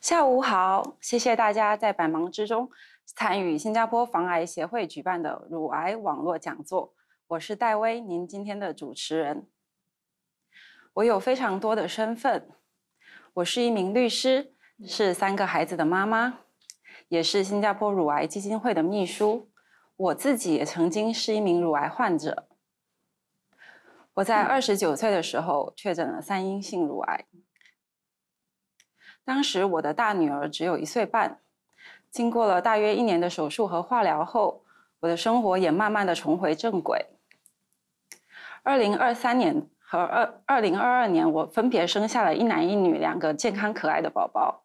下午好，谢谢大家在百忙之中参与新加坡防癌协会举办的乳癌网络讲座。我是戴薇，您今天的主持人。我有非常多的身份，我是一名律师，是三个孩子的妈妈，也是新加坡乳癌基金会的秘书。我自己也曾经是一名乳癌患者。我在二十九岁的时候确诊了三阴性乳癌。当时我的大女儿只有一岁半，经过了大约一年的手术和化疗后，我的生活也慢慢的重回正轨。二零二三年和二二零二二年，我分别生下了一男一女两个健康可爱的宝宝。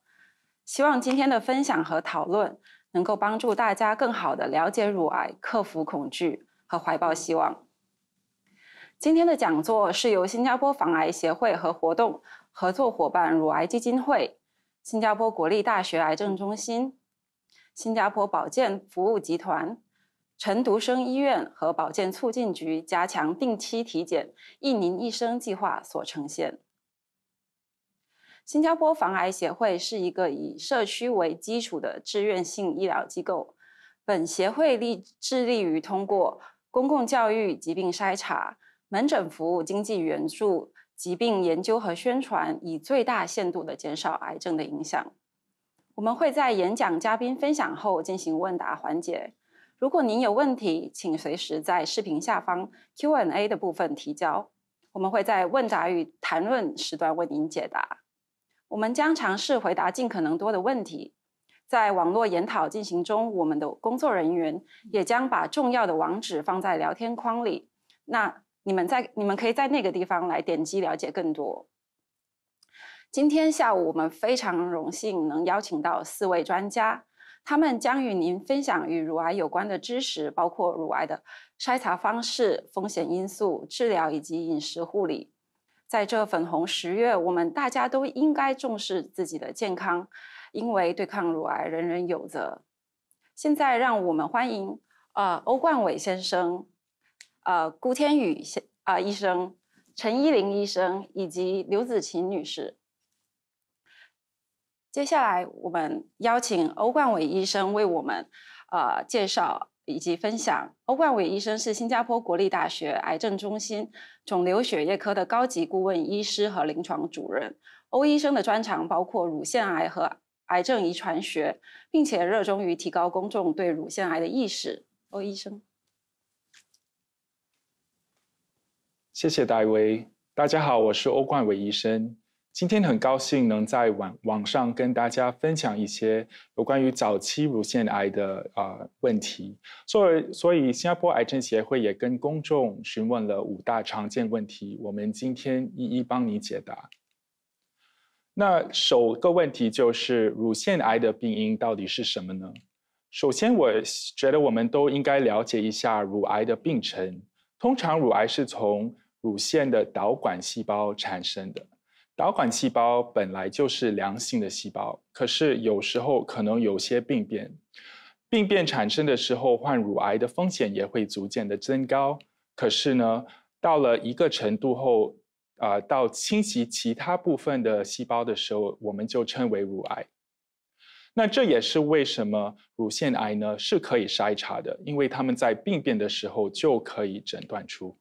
希望今天的分享和讨论能够帮助大家更好的了解乳癌，克服恐惧和怀抱希望。今天的讲座是由新加坡防癌协会和活动合作伙伴乳癌基金会。新加坡国立大学癌症中心、新加坡保健服务集团、陈独生医院和保健促进局加强定期体检“一年一生”计划所呈现。新加坡防癌协会是一个以社区为基础的志愿性医疗机构，本协会立致力于通过公共教育、疾病筛查、门诊服务、经济援助。疾病研究和宣传，以最大限度地减少癌症的影响。我们会在演讲嘉宾分享后进行问答环节。如果您有问题，请随时在视频下方 Q&A 的部分提交。我们会在问答与谈论时段为您解答。我们将尝试回答尽可能多的问题。在网络研讨进行中，我们的工作人员也将把重要的网址放在聊天框里。那。你们在，你们可以在那个地方来点击了解更多。今天下午，我们非常荣幸能邀请到四位专家，他们将与您分享与乳癌有关的知识，包括乳癌的筛查方式、风险因素、治疗以及饮食护理。在这粉红十月，我们大家都应该重视自己的健康，因为对抗乳癌，人人有责。现在，让我们欢迎啊，欧冠伟先生。呃，顾天宇先啊，医生陈依林医生以及刘子晴女士。接下来，我们邀请欧冠伟医生为我们呃介绍以及分享。欧冠伟医生是新加坡国立大学癌症中心肿瘤血液科的高级顾问医师和临床主任。欧医生的专长包括乳腺癌和癌症遗传学，并且热衷于提高公众对乳腺癌的意识。欧医生。谢谢戴维，大家好，我是欧冠伟医生。今天很高兴能在网网上跟大家分享一些有关于早期乳腺癌的啊问题。所以，所以新加坡癌症协会也跟公众询问了五大常见问题，我们今天一一帮你解答。那首个问题就是乳腺癌的病因到底是什么呢？首先，我觉得我们都应该了解一下乳癌的病程。通常，乳癌是从乳腺的导管细胞产生的。导管细胞本来就是良性的细胞，可是有时候可能有些病变。病变产生的时候，患乳癌的风险也会逐渐的增高。可是呢，到了一个程度后，啊，到侵袭其他部分的细胞的时候，我们就称为乳癌。那这也是为什么乳腺癌呢是可以筛查的，因为他们在病变的时候就可以诊断出。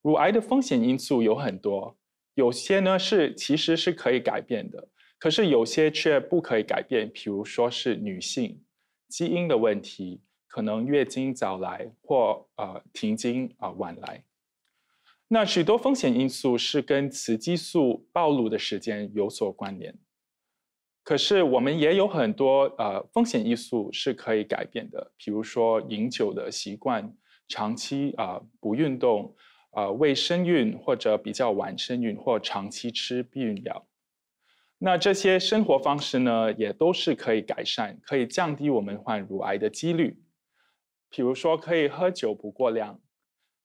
乳癌的风险因素有很多，有些呢是其实是可以改变的，可是有些却不可以改变，比如说是女性基因的问题，可能月经早来或呃停经啊晚来。那许多风险因素是跟雌激素暴露的时间有所关联。可是我们也有很多呃风险因素是可以改变的，比如说饮酒的习惯、长期啊不运动、啊未生育或者比较晚生育或长期吃避孕药。那这些生活方式呢，也都是可以改善，可以降低我们患乳癌的几率。比如说可以喝酒不过量，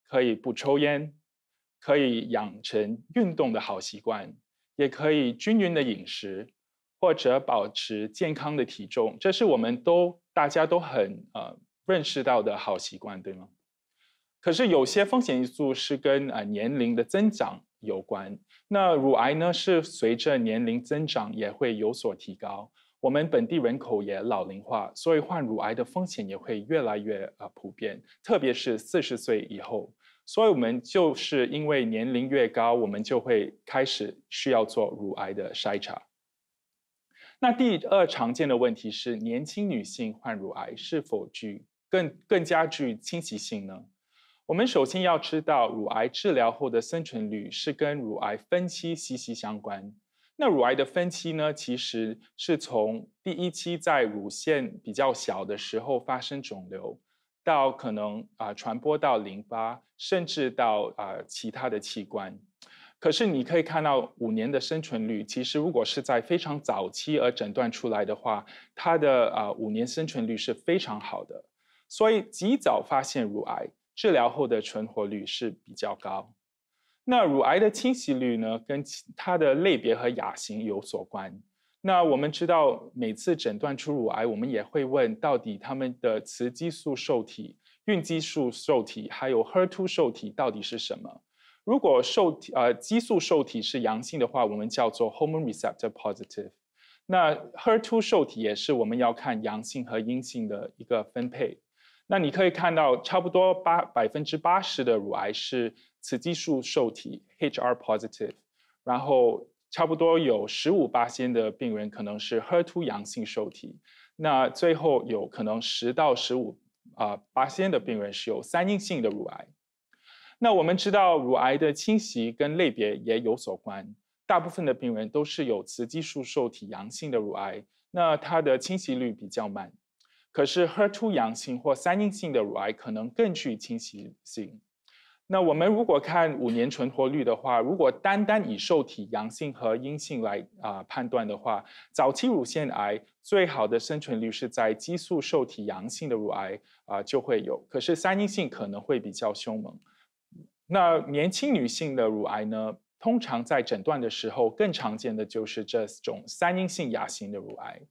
可以不抽烟，可以养成运动的好习惯，也可以均匀的饮食。或者保持健康的体重，这是我们都大家都很呃认识到的好习惯，对吗？可是有些风险因素是跟呃年龄的增长有关。那乳癌呢，是随着年龄增长也会有所提高。我们本地人口也老龄化，所以患乳癌的风险也会越来越呃普遍，特别是四十岁以后。所以我们就是因为年龄越高，我们就会开始需要做乳癌的筛查。那第二常见的问题是，年轻女性患乳癌是否具更更加具侵袭性呢？我们首先要知道，乳癌治疗后的生存率是跟乳癌分期息息相关。那乳癌的分期呢，其实是从第一期在乳腺比较小的时候发生肿瘤，到可能啊传播到淋巴，甚至到啊其他的器官。可是你可以看到，五年的生存率其实如果是在非常早期而诊断出来的话，它的呃五年生存率是非常好的。所以及早发现乳癌，治疗后的存活率是比较高。那乳癌的侵袭率呢，跟它的类别和亚型有所关。那我们知道，每次诊断出乳癌，我们也会问到底他们的雌激素受体、孕激素受体还有 HER2 受体到底是什么。如果受体呃激素受体是阳性的话，我们叫做 hormone receptor positive。那 HER2 受体也是我们要看阳性和阴性的一个分配。那你可以看到，差不多八百分之八十的乳癌是雌激素受体 h r positive，然后差不多有十五八千的病人可能是 HER2 阳性受体。那最后有可能十到十五啊八千的病人是有三阴性的乳癌。那我们知道，乳癌的侵袭跟类别也有所关。大部分的病人都是有雌激素受体阳性的乳癌，那它的侵袭率比较慢。可是 HER2 阳性或三阴性的乳癌可能更具侵袭性。那我们如果看五年存活率的话，如果单单以受体阳性和阴性来啊判断的话，早期乳腺癌最好的生存率是在激素受体阳性的乳癌啊就会有，可是三阴性可能会比较凶猛。那年轻女性的乳癌呢？通常在诊断的时候，更常见的就是这种三阴性亚型的乳癌。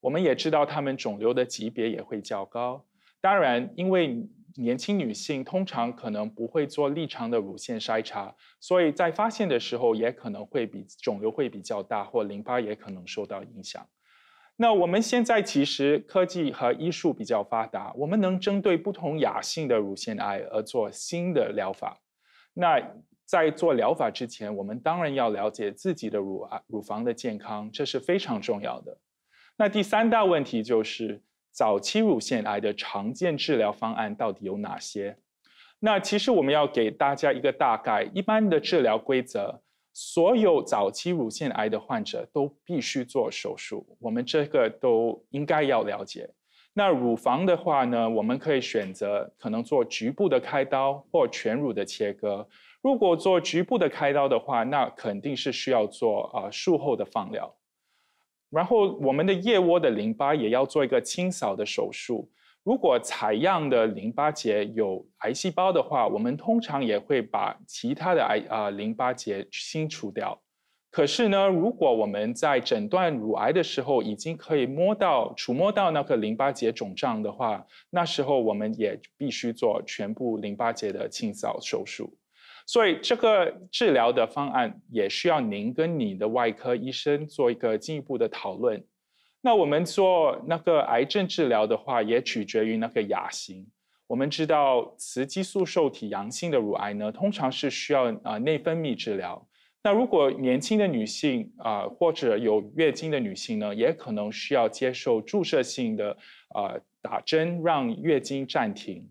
我们也知道，她们肿瘤的级别也会较高。当然，因为年轻女性通常可能不会做立长的乳腺筛查，所以在发现的时候也可能会比肿瘤会比较大，或淋巴也可能受到影响。那我们现在其实科技和医术比较发达，我们能针对不同亚性的乳腺癌而做新的疗法。那在做疗法之前，我们当然要了解自己的乳啊乳房的健康，这是非常重要的。那第三大问题就是早期乳腺癌的常见治疗方案到底有哪些？那其实我们要给大家一个大概一般的治疗规则，所有早期乳腺癌的患者都必须做手术，我们这个都应该要了解。那乳房的话呢，我们可以选择可能做局部的开刀或全乳的切割。如果做局部的开刀的话，那肯定是需要做啊术后的放疗。然后我们的腋窝的淋巴也要做一个清扫的手术。如果采样的淋巴结有癌细胞的话，我们通常也会把其他的癌啊淋巴结清除掉。可是呢，如果我们在诊断乳癌的时候已经可以摸到、触摸到那个淋巴结肿胀的话，那时候我们也必须做全部淋巴结的清扫手术。所以这个治疗的方案也需要您跟你的外科医生做一个进一步的讨论。那我们做那个癌症治疗的话，也取决于那个亚型。我们知道雌激素受体阳性的乳癌呢，通常是需要啊内分泌治疗。那如果年轻的女性啊，或者有月经的女性呢，也可能需要接受注射性的啊打针，让月经暂停。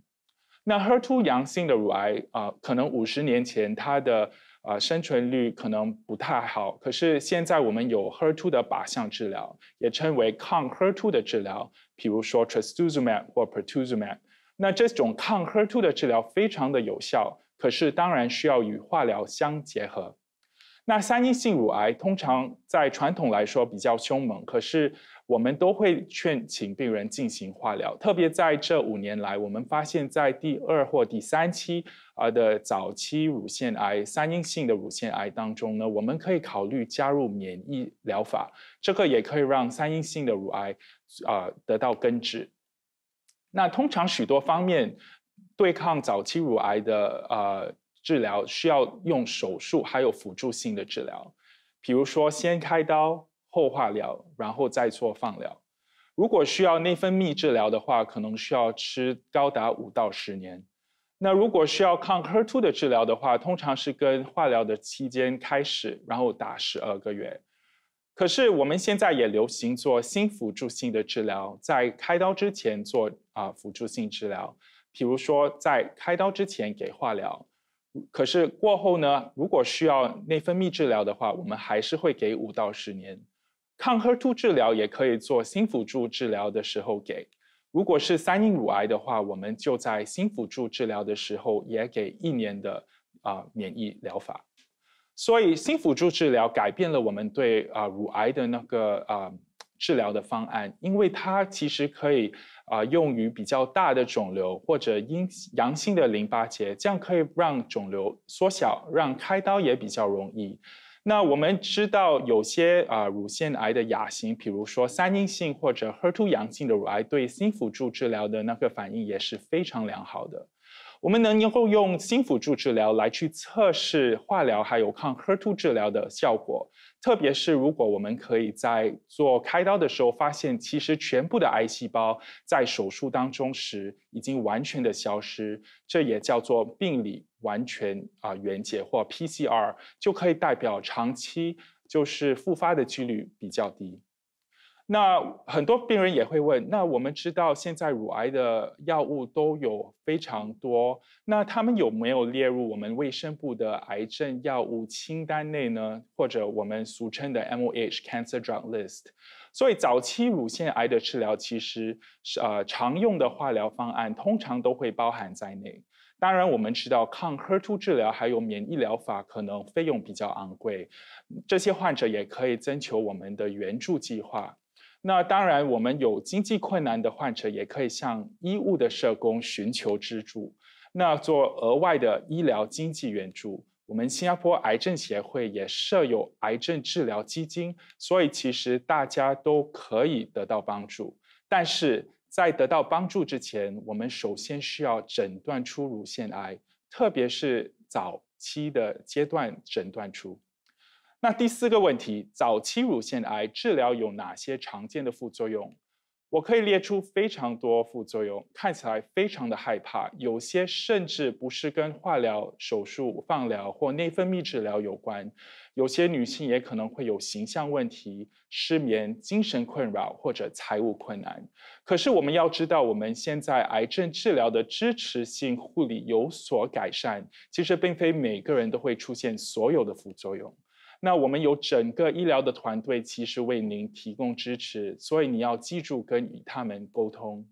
那 HER2 阳性的乳癌啊，可能五十年前它的啊生存率可能不太好，可是现在我们有 HER2 的靶向治疗，也称为抗 HER2 的治疗，比如说 Trastuzumab 或 Pertuzumab。那这种抗 HER2 的治疗非常的有效，可是当然需要与化疗相结合。那三阴性乳癌通常在传统来说比较凶猛，可是我们都会劝请病人进行化疗。特别在这五年来，我们发现，在第二或第三期啊的早期乳腺癌三阴性的乳腺癌当中呢，我们可以考虑加入免疫疗法，这个也可以让三阴性的乳癌啊得到根治。那通常许多方面对抗早期乳癌的啊。治疗需要用手术，还有辅助性的治疗，比如说先开刀后化疗，然后再做放疗。如果需要内分泌治疗的话，可能需要吃高达五到十年。那如果需要抗 HER2 的治疗的话，通常是跟化疗的期间开始，然后打十二个月。可是我们现在也流行做新辅助性的治疗，在开刀之前做啊辅助性治疗，比如说在开刀之前给化疗。可是过后呢，如果需要内分泌治疗的话，我们还是会给五到十年。抗 HER2 治疗也可以做新辅助治疗的时候给。如果是三阴乳癌的话，我们就在新辅助治疗的时候也给一年的啊免疫疗法。所以新辅助治疗改变了我们对啊乳癌的那个啊治疗的方案，因为它其实可以。啊，用于比较大的肿瘤或者阴阳性的淋巴结，这样可以让肿瘤缩小，让开刀也比较容易。那我们知道，有些啊乳腺癌的亚型，比如说三阴性或者 HER2 阳性的乳癌，对新辅助治疗的那个反应也是非常良好的。我们能够用新辅助治疗来去测试化疗还有抗 HER2 治疗的效果，特别是如果我们可以在做开刀的时候发现，其实全部的癌细胞在手术当中时已经完全的消失，这也叫做病理完全啊原结或 PCR，就可以代表长期就是复发的几率比较低。那很多病人也会问，那我们知道现在乳癌的药物都有非常多，那他们有没有列入我们卫生部的癌症药物清单内呢？或者我们俗称的 M O H Cancer Drug List？所以早期乳腺癌的治疗其实是呃常用的化疗方案通常都会包含在内。当然，我们知道抗 HER2 治疗还有免疫疗法可能费用比较昂贵，这些患者也可以征求我们的援助计划。那当然，我们有经济困难的患者也可以向医务的社工寻求资助，那做额外的医疗经济援助。我们新加坡癌症协会也设有癌症治疗基金，所以其实大家都可以得到帮助。但是在得到帮助之前，我们首先需要诊断出乳腺癌，特别是早期的阶段诊断出。那第四个问题，早期乳腺癌治疗有哪些常见的副作用？我可以列出非常多副作用，看起来非常的害怕。有些甚至不是跟化疗、手术、放疗或内分泌治疗有关。有些女性也可能会有形象问题、失眠、精神困扰或者财务困难。可是我们要知道，我们现在癌症治疗的支持性护理有所改善，其实并非每个人都会出现所有的副作用。那我们有整个医疗的团队，其实为您提供支持，所以你要记住跟他们沟通。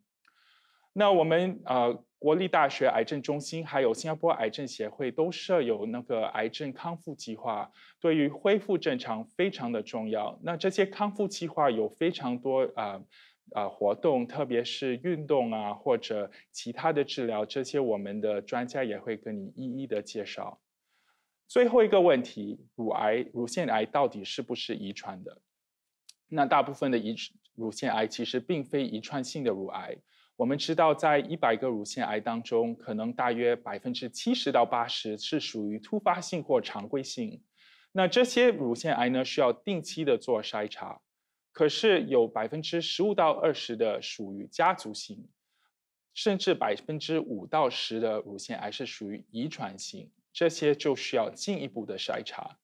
那我们呃国立大学癌症中心，还有新加坡癌症协会都设有那个癌症康复计划，对于恢复正常非常的重要。那这些康复计划有非常多啊啊活动，特别是运动啊或者其他的治疗，这些我们的专家也会跟你一一的介绍。最后一个问题：乳癌、乳腺癌到底是不是遗传的？那大部分的遗乳腺癌其实并非遗传性的乳癌。我们知道，在一百个乳腺癌当中，可能大约百分之七十到八十是属于突发性或常规性。那这些乳腺癌呢，需要定期的做筛查。可是有百分之十五到二十的属于家族型，甚至百分之五到十的乳腺癌是属于遗传型。这些就需要进一步的筛查。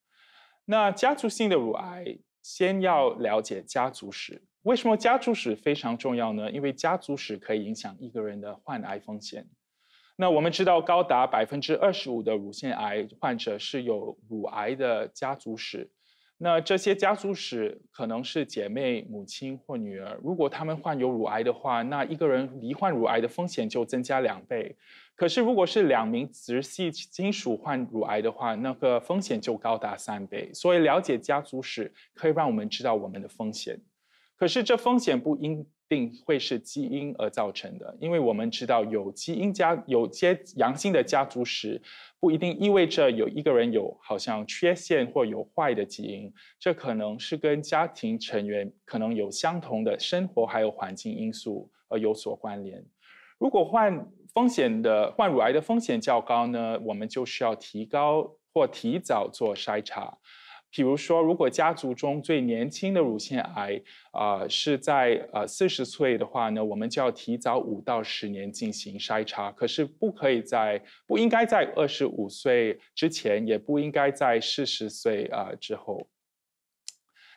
那家族性的乳癌，先要了解家族史。为什么家族史非常重要呢？因为家族史可以影响一个人的患癌风险。那我们知道，高达百分之二十五的乳腺癌患者是有乳癌的家族史。那这些家族史可能是姐妹、母亲或女儿。如果他们患有乳癌的话，那一个人罹患乳癌的风险就增加两倍。可是，如果是两名直系亲属患乳癌的话，那个风险就高达三倍。所以，了解家族史可以让我们知道我们的风险。可是，这风险不一定会是基因而造成的，因为我们知道有基因家、有些阳性的家族史，不一定意味着有一个人有好像缺陷或有坏的基因。这可能是跟家庭成员可能有相同的生活还有环境因素而有所关联。如果患风险的患乳癌的风险较高呢，我们就需要提高或提早做筛查。比如说，如果家族中最年轻的乳腺癌啊是在呃四十岁的话呢，我们就要提早五到十年进行筛查。可是不可以在不应该在二十五岁之前，也不应该在四十岁啊之后。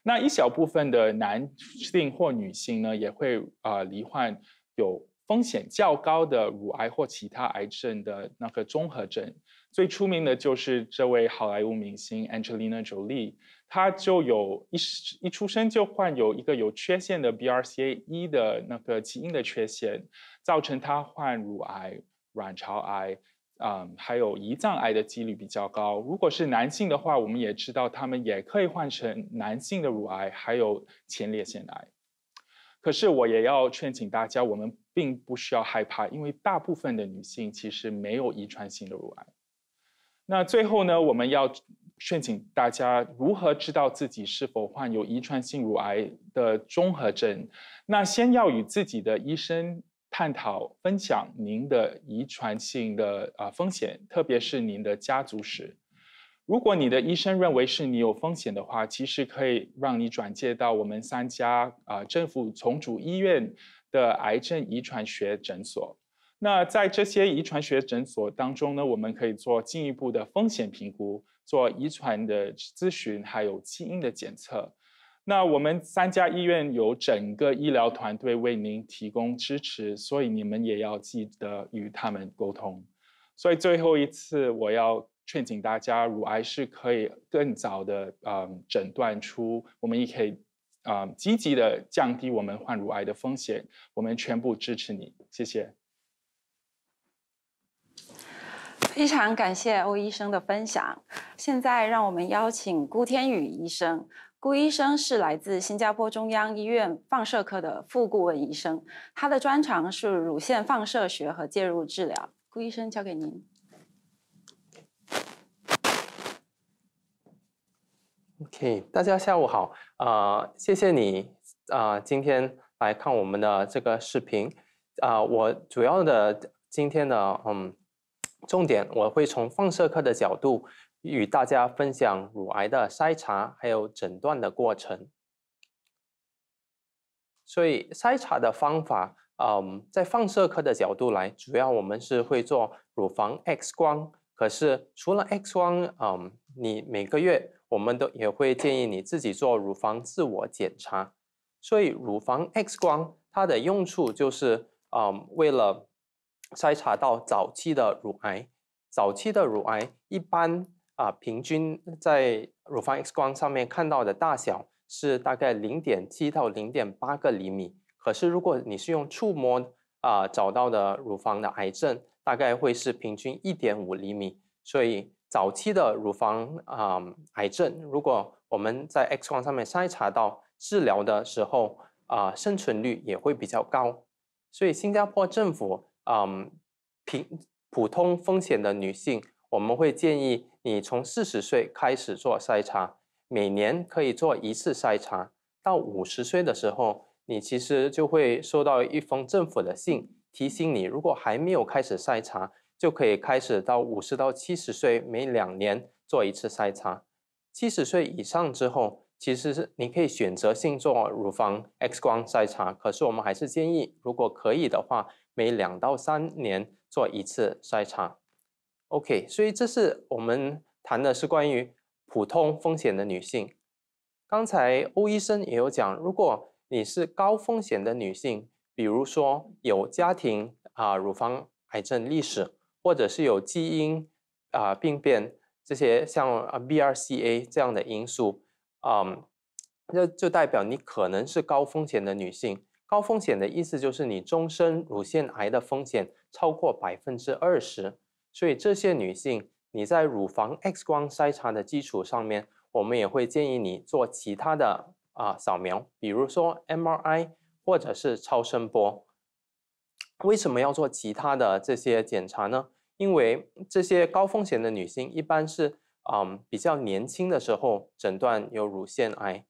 那一小部分的男性或女性呢，也会啊罹患有。风险较高的乳癌或其他癌症的那个综合症。最出名的就是这位好莱坞明星 Angelina Jolie，她就有一一出生就患有一个有缺陷的 BRCA 一的那个基因的缺陷，造成她患乳癌、卵巢癌，嗯，还有胰脏癌的几率比较高。如果是男性的话，我们也知道他们也可以换成男性的乳癌，还有前列腺癌。可是我也要劝请大家，我们。并不需要害怕，因为大部分的女性其实没有遗传性的乳癌。那最后呢，我们要顺请大家如何知道自己是否患有遗传性乳癌的综合症？那先要与自己的医生探讨、分享您的遗传性的啊风险，特别是您的家族史。如果你的医生认为是你有风险的话，其实可以让你转介到我们三家啊政府重组医院。的癌症遗传学诊所，那在这些遗传学诊所当中呢，我们可以做进一步的风险评估，做遗传的咨询，还有基因的检测。那我们三家医院有整个医疗团队为您提供支持，所以你们也要记得与他们沟通。所以最后一次，我要劝请大家，乳癌是可以更早的，嗯，诊断出，我们也可以。啊，积极的降低我们患乳癌的风险，我们全部支持你，谢谢。非常感谢欧医生的分享，现在让我们邀请顾天宇医生。顾医生是来自新加坡中央医院放射科的副顾问医生，他的专长是乳腺放射学和介入治疗。顾医生，交给您。OK，大家下午好，啊，谢谢你，啊，今天来看我们的这个视频，啊，我主要的今天的嗯重点，我会从放射科的角度与大家分享乳癌的筛查还有诊断的过程。所以筛查的方法，嗯，在放射科的角度来，主要我们是会做乳房 X 光。可是除了 X 光，嗯，你每个月我们都也会建议你自己做乳房自我检查。所以，乳房 X 光它的用处就是，嗯，为了筛查到早期的乳癌。早期的乳癌一般啊，平均在乳房 X 光上面看到的大小是大概零点七到零点八个厘米。可是如果你是用触摸啊找到的乳房的癌症，大概会是平均一点五厘米，所以早期的乳房啊癌症，如果我们在 X 光上面筛查到，治疗的时候啊生存率也会比较高。所以新加坡政府啊平普通风险的女性，我们会建议你从四十岁开始做筛查，每年可以做一次筛查。到五十岁的时候，你其实就会收到一封政府的信。提醒你，如果还没有开始筛查，就可以开始到五十到七十岁每两年做一次筛查。七十岁以上之后，其实是你可以选择性做乳房 X 光筛查，可是我们还是建议，如果可以的话，每两到三年做一次筛查。OK，所以这是我们谈的是关于普通风险的女性。刚才欧医生也有讲，如果你是高风险的女性。比如说有家庭啊，乳房癌症历史，或者是有基因啊病变这些，像 BRCA 这样的因素，嗯，那就代表你可能是高风险的女性。高风险的意思就是你终身乳腺癌的风险超过百分之二十。所以这些女性，你在乳房 X 光筛查的基础上面，我们也会建议你做其他的啊扫描，比如说 MRI。或者是超声波，为什么要做其他的这些检查呢？因为这些高风险的女性一般是，嗯，比较年轻的时候诊断有乳腺癌，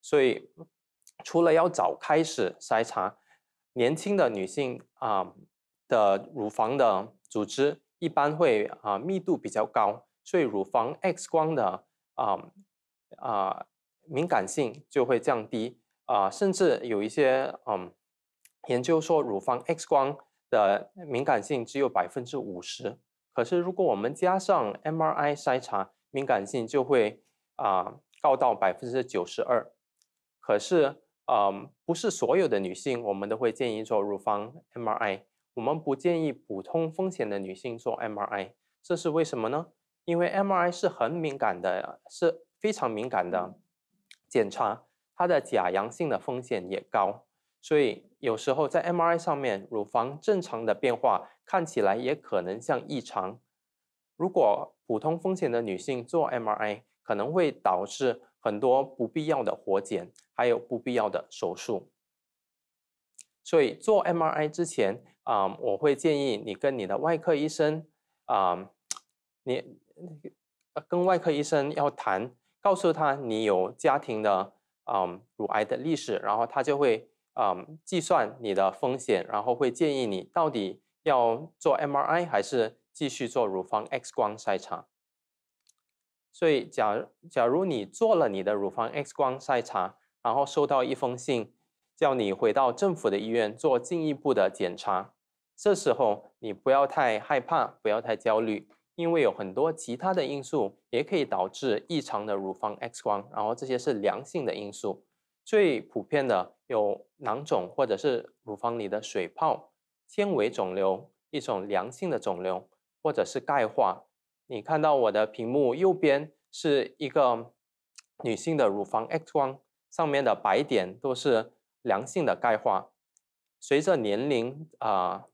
所以除了要早开始筛查，年轻的女性啊的乳房的组织一般会啊密度比较高，所以乳房 X 光的啊啊敏感性就会降低。啊，甚至有一些嗯，研究说乳房 X 光的敏感性只有百分之五十，可是如果我们加上 MRI 筛查，敏感性就会啊高到百分之九十二。可是嗯，不是所有的女性我们都会建议做乳房 MRI，我们不建议普通风险的女性做 MRI，这是为什么呢？因为 MRI 是很敏感的是非常敏感的检查。它的假阳性的风险也高，所以有时候在 MRI 上面，乳房正常的变化看起来也可能像异常。如果普通风险的女性做 MRI，可能会导致很多不必要的活检，还有不必要的手术。所以做 MRI 之前啊，我会建议你跟你的外科医生啊，你跟外科医生要谈，告诉他你有家庭的。嗯，乳癌的历史，然后它就会嗯计算你的风险，然后会建议你到底要做 MRI 还是继续做乳房 X 光筛查。所以假假如你做了你的乳房 X 光筛查，然后收到一封信，叫你回到政府的医院做进一步的检查，这时候你不要太害怕，不要太焦虑。因为有很多其他的因素也可以导致异常的乳房 X 光，然后这些是良性的因素。最普遍的有囊肿或者是乳房里的水泡、纤维肿瘤，一种良性的肿瘤，或者是钙化。你看到我的屏幕右边是一个女性的乳房 X 光，上面的白点都是良性的钙化。随着年龄啊，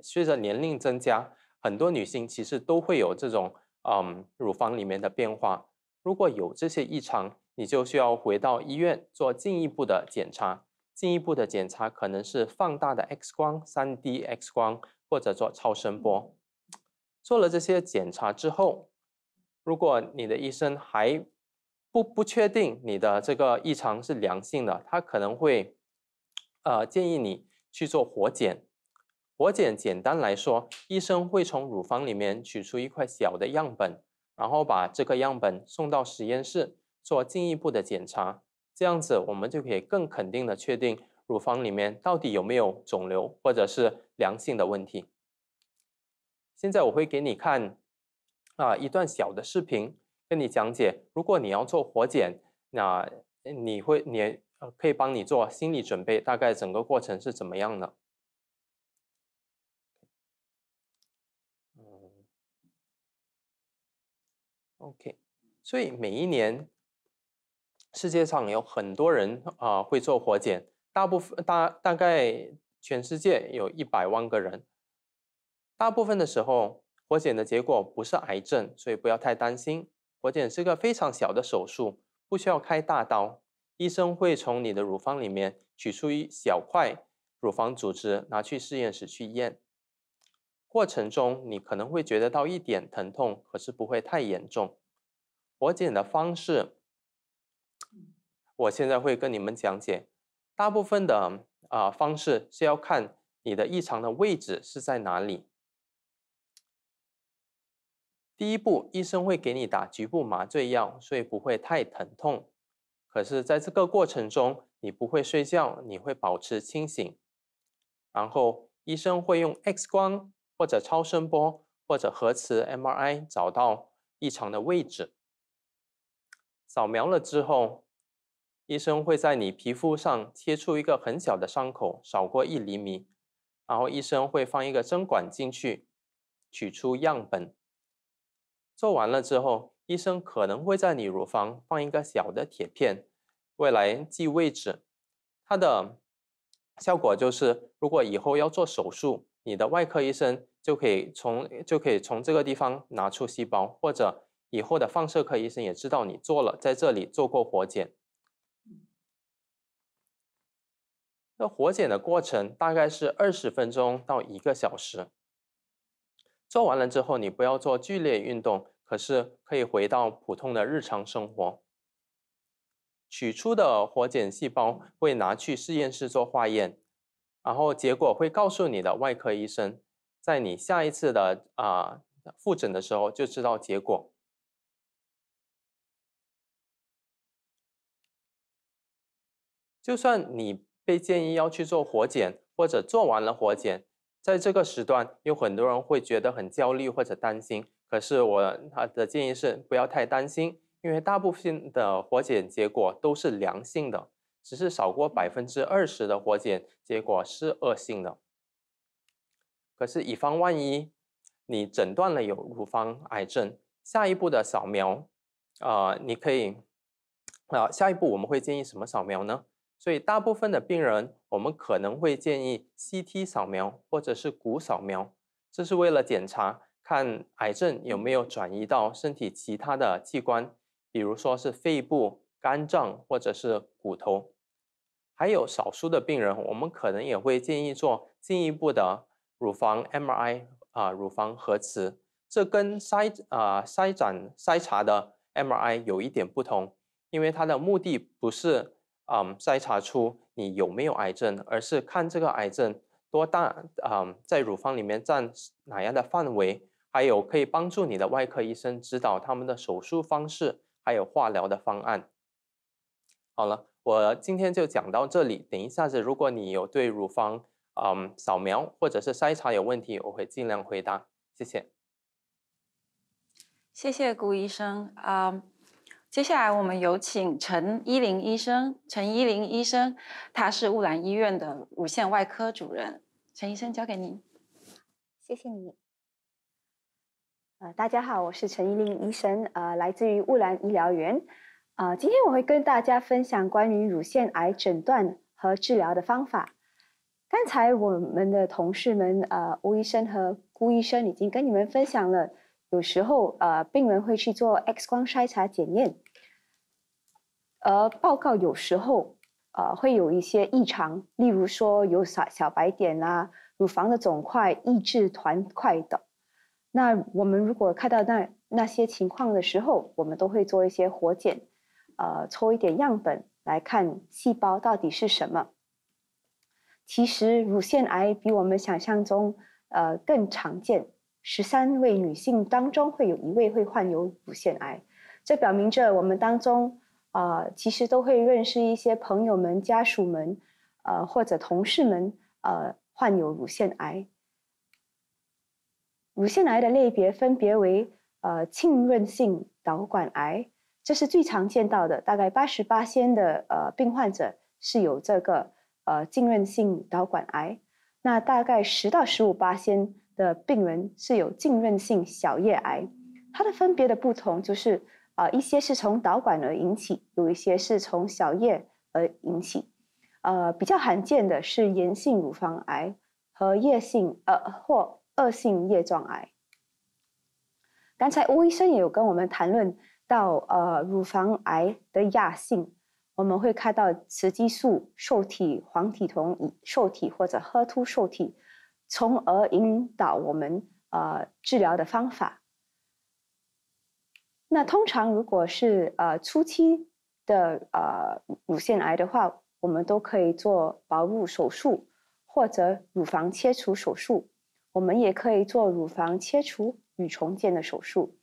随着年龄增加。很多女性其实都会有这种，嗯，乳房里面的变化。如果有这些异常，你就需要回到医院做进一步的检查。进一步的检查可能是放大的 X 光、三 D X 光，或者做超声波。做了这些检查之后，如果你的医生还不不确定你的这个异常是良性的，他可能会，呃，建议你去做活检。活检简单来说，医生会从乳房里面取出一块小的样本，然后把这个样本送到实验室做进一步的检查。这样子，我们就可以更肯定的确定乳房里面到底有没有肿瘤或者是良性的问题。现在我会给你看啊一段小的视频，跟你讲解。如果你要做活检，那你会你可以帮你做心理准备，大概整个过程是怎么样的？OK，所以每一年世界上有很多人啊会做活检，大部分大大概全世界有一百万个人，大部分的时候活检的结果不是癌症，所以不要太担心。活检是个非常小的手术，不需要开大刀，医生会从你的乳房里面取出一小块乳房组织，拿去实验室去验。过程中，你可能会觉得到一点疼痛，可是不会太严重。活检的方式，我现在会跟你们讲解。大部分的啊方式是要看你的异常的位置是在哪里。第一步，医生会给你打局部麻醉药，所以不会太疼痛。可是，在这个过程中，你不会睡觉，你会保持清醒。然后，医生会用 X 光。或者超声波，或者核磁 MRI 找到异常的位置，扫描了之后，医生会在你皮肤上切出一个很小的伤口，少过一厘米，然后医生会放一个针管进去，取出样本。做完了之后，医生可能会在你乳房放一个小的铁片，未来记位置。它的效果就是，如果以后要做手术。你的外科医生就可以从就可以从这个地方拿出细胞，或者以后的放射科医生也知道你做了在这里做过活检。那活检的过程大概是二十分钟到一个小时。做完了之后，你不要做剧烈运动，可是可以回到普通的日常生活。取出的活检细胞会拿去实验室做化验。然后结果会告诉你的外科医生，在你下一次的啊复诊的时候就知道结果。就算你被建议要去做活检，或者做完了活检，在这个时段有很多人会觉得很焦虑或者担心。可是我他的建议是不要太担心，因为大部分的活检结果都是良性的。只是少过百分之二十的活检结果是恶性的，可是以防万一，你诊断了有乳房癌症，下一步的扫描，啊，你可以，啊，下一步我们会建议什么扫描呢？所以大部分的病人，我们可能会建议 CT 扫描或者是骨扫描，这是为了检查看癌症有没有转移到身体其他的器官，比如说是肺部、肝脏或者是骨头。还有少数的病人，我们可能也会建议做进一步的乳房 MRI 啊，乳房核磁。这跟筛啊筛诊筛查的 MRI 有一点不同，因为它的目的不是嗯筛查出你有没有癌症，而是看这个癌症多大啊，在乳房里面占哪样的范围，还有可以帮助你的外科医生指导他们的手术方式，还有化疗的方案。好了。我今天就讲到这里。等一下子，如果你有对乳房嗯扫描或者是筛查有问题，我会尽量回答。谢谢。谢谢顾医生啊，接下来我们有请陈依林医生。陈依林医生他是乌兰医院的乳腺外科主任。陈医生，交给你。谢谢你。呃，大家好，我是陈依林医生，呃，来自于乌兰医疗园。啊，今天我会跟大家分享关于乳腺癌诊断和治疗的方法。刚才我们的同事们，呃，吴医生和顾医生已经跟你们分享了。有时候，呃，病人会去做 X 光筛查检验，而报告有时候，呃，会有一些异常，例如说有小小白点啦、乳房的肿块、异质团块等。那我们如果看到那那些情况的时候，我们都会做一些活检。呃，抽一点样本来看细胞到底是什么。其实乳腺癌比我们想象中呃更常见，十三位女性当中会有一位会患有乳腺癌。这表明着我们当中啊，其实都会认识一些朋友们、家属们，呃，或者同事们，呃，患有乳腺癌。乳腺癌的类别分别为呃浸润性导管癌。这是最常见到的，大概八十八先的呃病患者是有这个呃浸润性导管癌，那大概十到十五八先的病人是有浸润性小叶癌，它的分别的不同就是啊一些是从导管而引起，有一些是从小叶而引起，呃比较罕见的是炎性乳房癌和叶性呃或恶性叶状癌。刚才吴医生也有跟我们谈论。到呃，乳房癌的亚性，我们会看到雌激素受体、黄体酮受体或者 Her2 受体，从而引导我们呃治疗的方法。那通常如果是呃初期的呃乳腺癌的话，我们都可以做保乳手术或者乳房切除手术，我们也可以做乳房切除与重建的手术。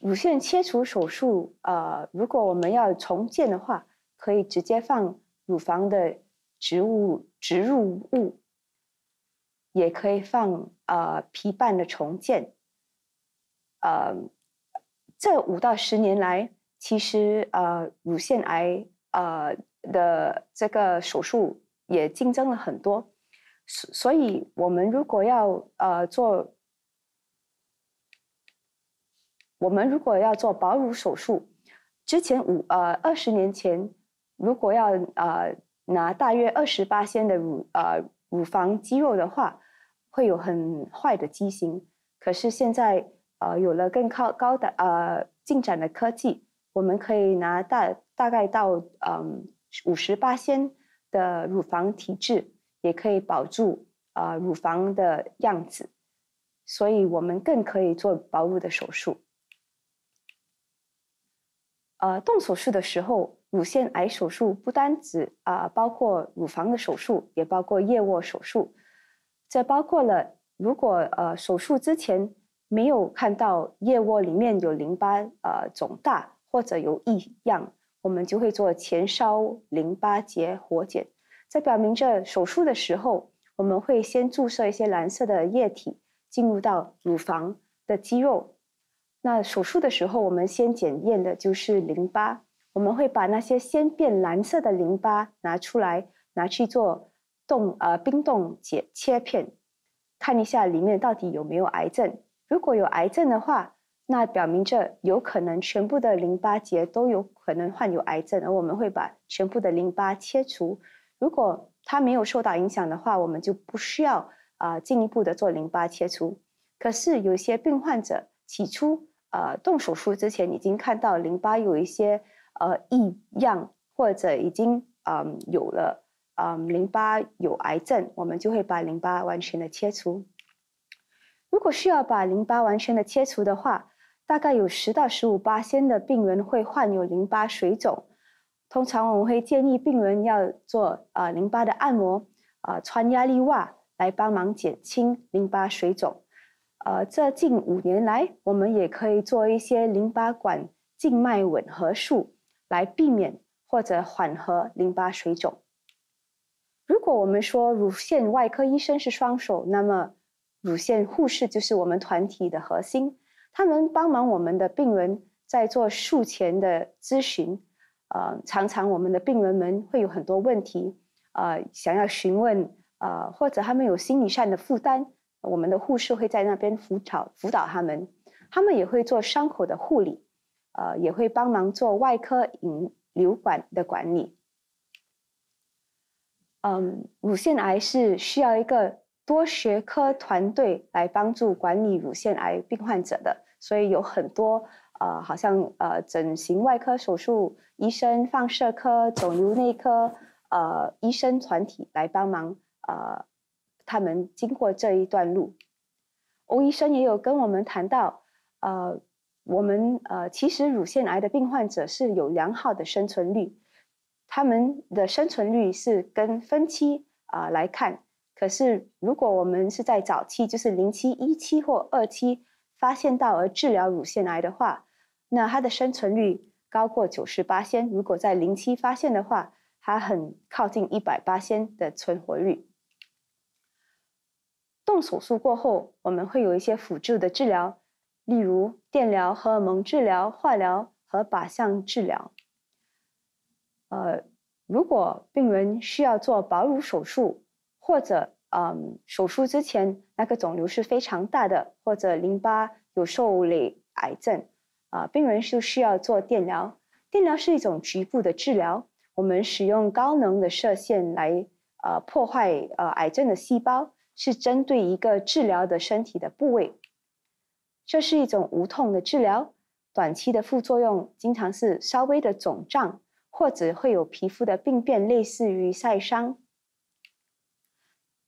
乳腺切除手术，呃，如果我们要重建的话，可以直接放乳房的植物植入物，也可以放呃皮瓣的重建。呃，这五到十年来，其实呃乳腺癌呃的这个手术也竞争了很多，所所以我们如果要呃做。我们如果要做保乳手术，之前五呃二十年前，如果要呃拿大约二十八先的乳呃乳房肌肉的话，会有很坏的畸形。可是现在呃有了更靠高的呃进展的科技，我们可以拿大大概到嗯五十八先的乳房体质，也可以保住呃乳房的样子，所以我们更可以做保乳的手术。呃，动手术的时候，乳腺癌手术不单指啊，包括乳房的手术，也包括腋窝手术。这包括了，如果呃手术之前没有看到腋窝里面有淋巴呃肿大或者有异样，我们就会做前烧淋巴结活检。在表明这手术的时候，我们会先注射一些蓝色的液体进入到乳房的肌肉。那手术的时候，我们先检验的就是淋巴，我们会把那些先变蓝色的淋巴拿出来，拿去做冻呃冰冻切切片，看一下里面到底有没有癌症。如果有癌症的话，那表明这有可能全部的淋巴结都有可能患有癌症，而我们会把全部的淋巴切除。如果它没有受到影响的话，我们就不需要啊进一步的做淋巴切除。可是有些病患者起初呃，动手术之前已经看到淋巴有一些呃异样，或者已经嗯有了嗯淋巴有癌症，我们就会把淋巴完全的切除。如果需要把淋巴完全的切除的话，大概有十到十五八千的病人会患有淋巴水肿。通常我们会建议病人要做呃淋巴的按摩，啊穿压力袜来帮忙减轻淋巴水肿。呃，这近五年来，我们也可以做一些淋巴管静脉吻合术，来避免或者缓和淋巴水肿。如果我们说乳腺外科医生是双手，那么乳腺护士就是我们团体的核心，他们帮忙我们的病人在做术前的咨询。呃，常常我们的病人们会有很多问题，呃，想要询问，呃，或者他们有心理上的负担。我们的护士会在那边辅导辅导他们，他们也会做伤口的护理，呃，也会帮忙做外科引流管的管理。嗯，乳腺癌是需要一个多学科团队来帮助管理乳腺癌病患者的，所以有很多呃，好像呃整形外科手术医生、放射科、肿瘤内科呃医生团体来帮忙呃。他们经过这一段路，欧医生也有跟我们谈到，呃，我们呃，其实乳腺癌的病患者是有良好的生存率，他们的生存率是跟分期啊来看，可是如果我们是在早期，就是零期、一期或二期发现到而治疗乳腺癌的话，那它的生存率高过九十八仙；如果在零期发现的话，它很靠近一百八仙的存活率。动手术过后，我们会有一些辅助的治疗，例如电疗、荷尔蒙治疗、化疗和靶向治疗。呃，如果病人需要做保乳手术，或者嗯手术之前那个肿瘤是非常大的，或者淋巴有受累癌症，啊，病人就需要做电疗。电疗是一种局部的治疗，我们使用高能的射线来呃破坏呃癌症的细胞。是针对一个治疗的身体的部位，这是一种无痛的治疗，短期的副作用经常是稍微的肿胀，或者会有皮肤的病变，类似于晒伤。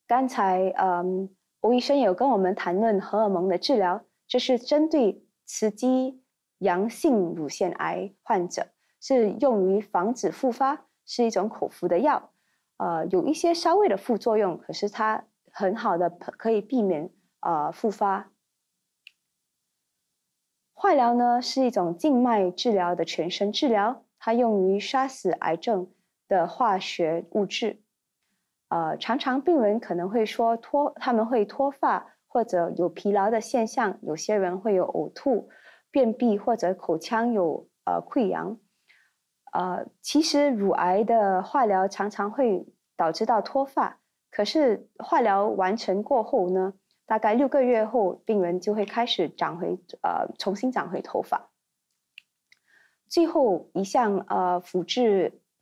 刚才，嗯，吴医生有跟我们谈论荷尔蒙的治疗，这是针对雌激阳性乳腺癌患者，是用于防止复发，是一种口服的药，呃，有一些稍微的副作用，可是它。很好的，可以避免啊复发。化疗呢是一种静脉治疗的全身治疗，它用于杀死癌症的化学物质。啊，常常病人可能会说脱，他们会脱发或者有疲劳的现象，有些人会有呕吐、便秘或者口腔有呃溃疡。啊，其实乳癌的化疗常常会导致到脱发。可是化疗完成过后呢，大概六个月后，病人就会开始长回，呃，重新长回头发。最后一项呃辅助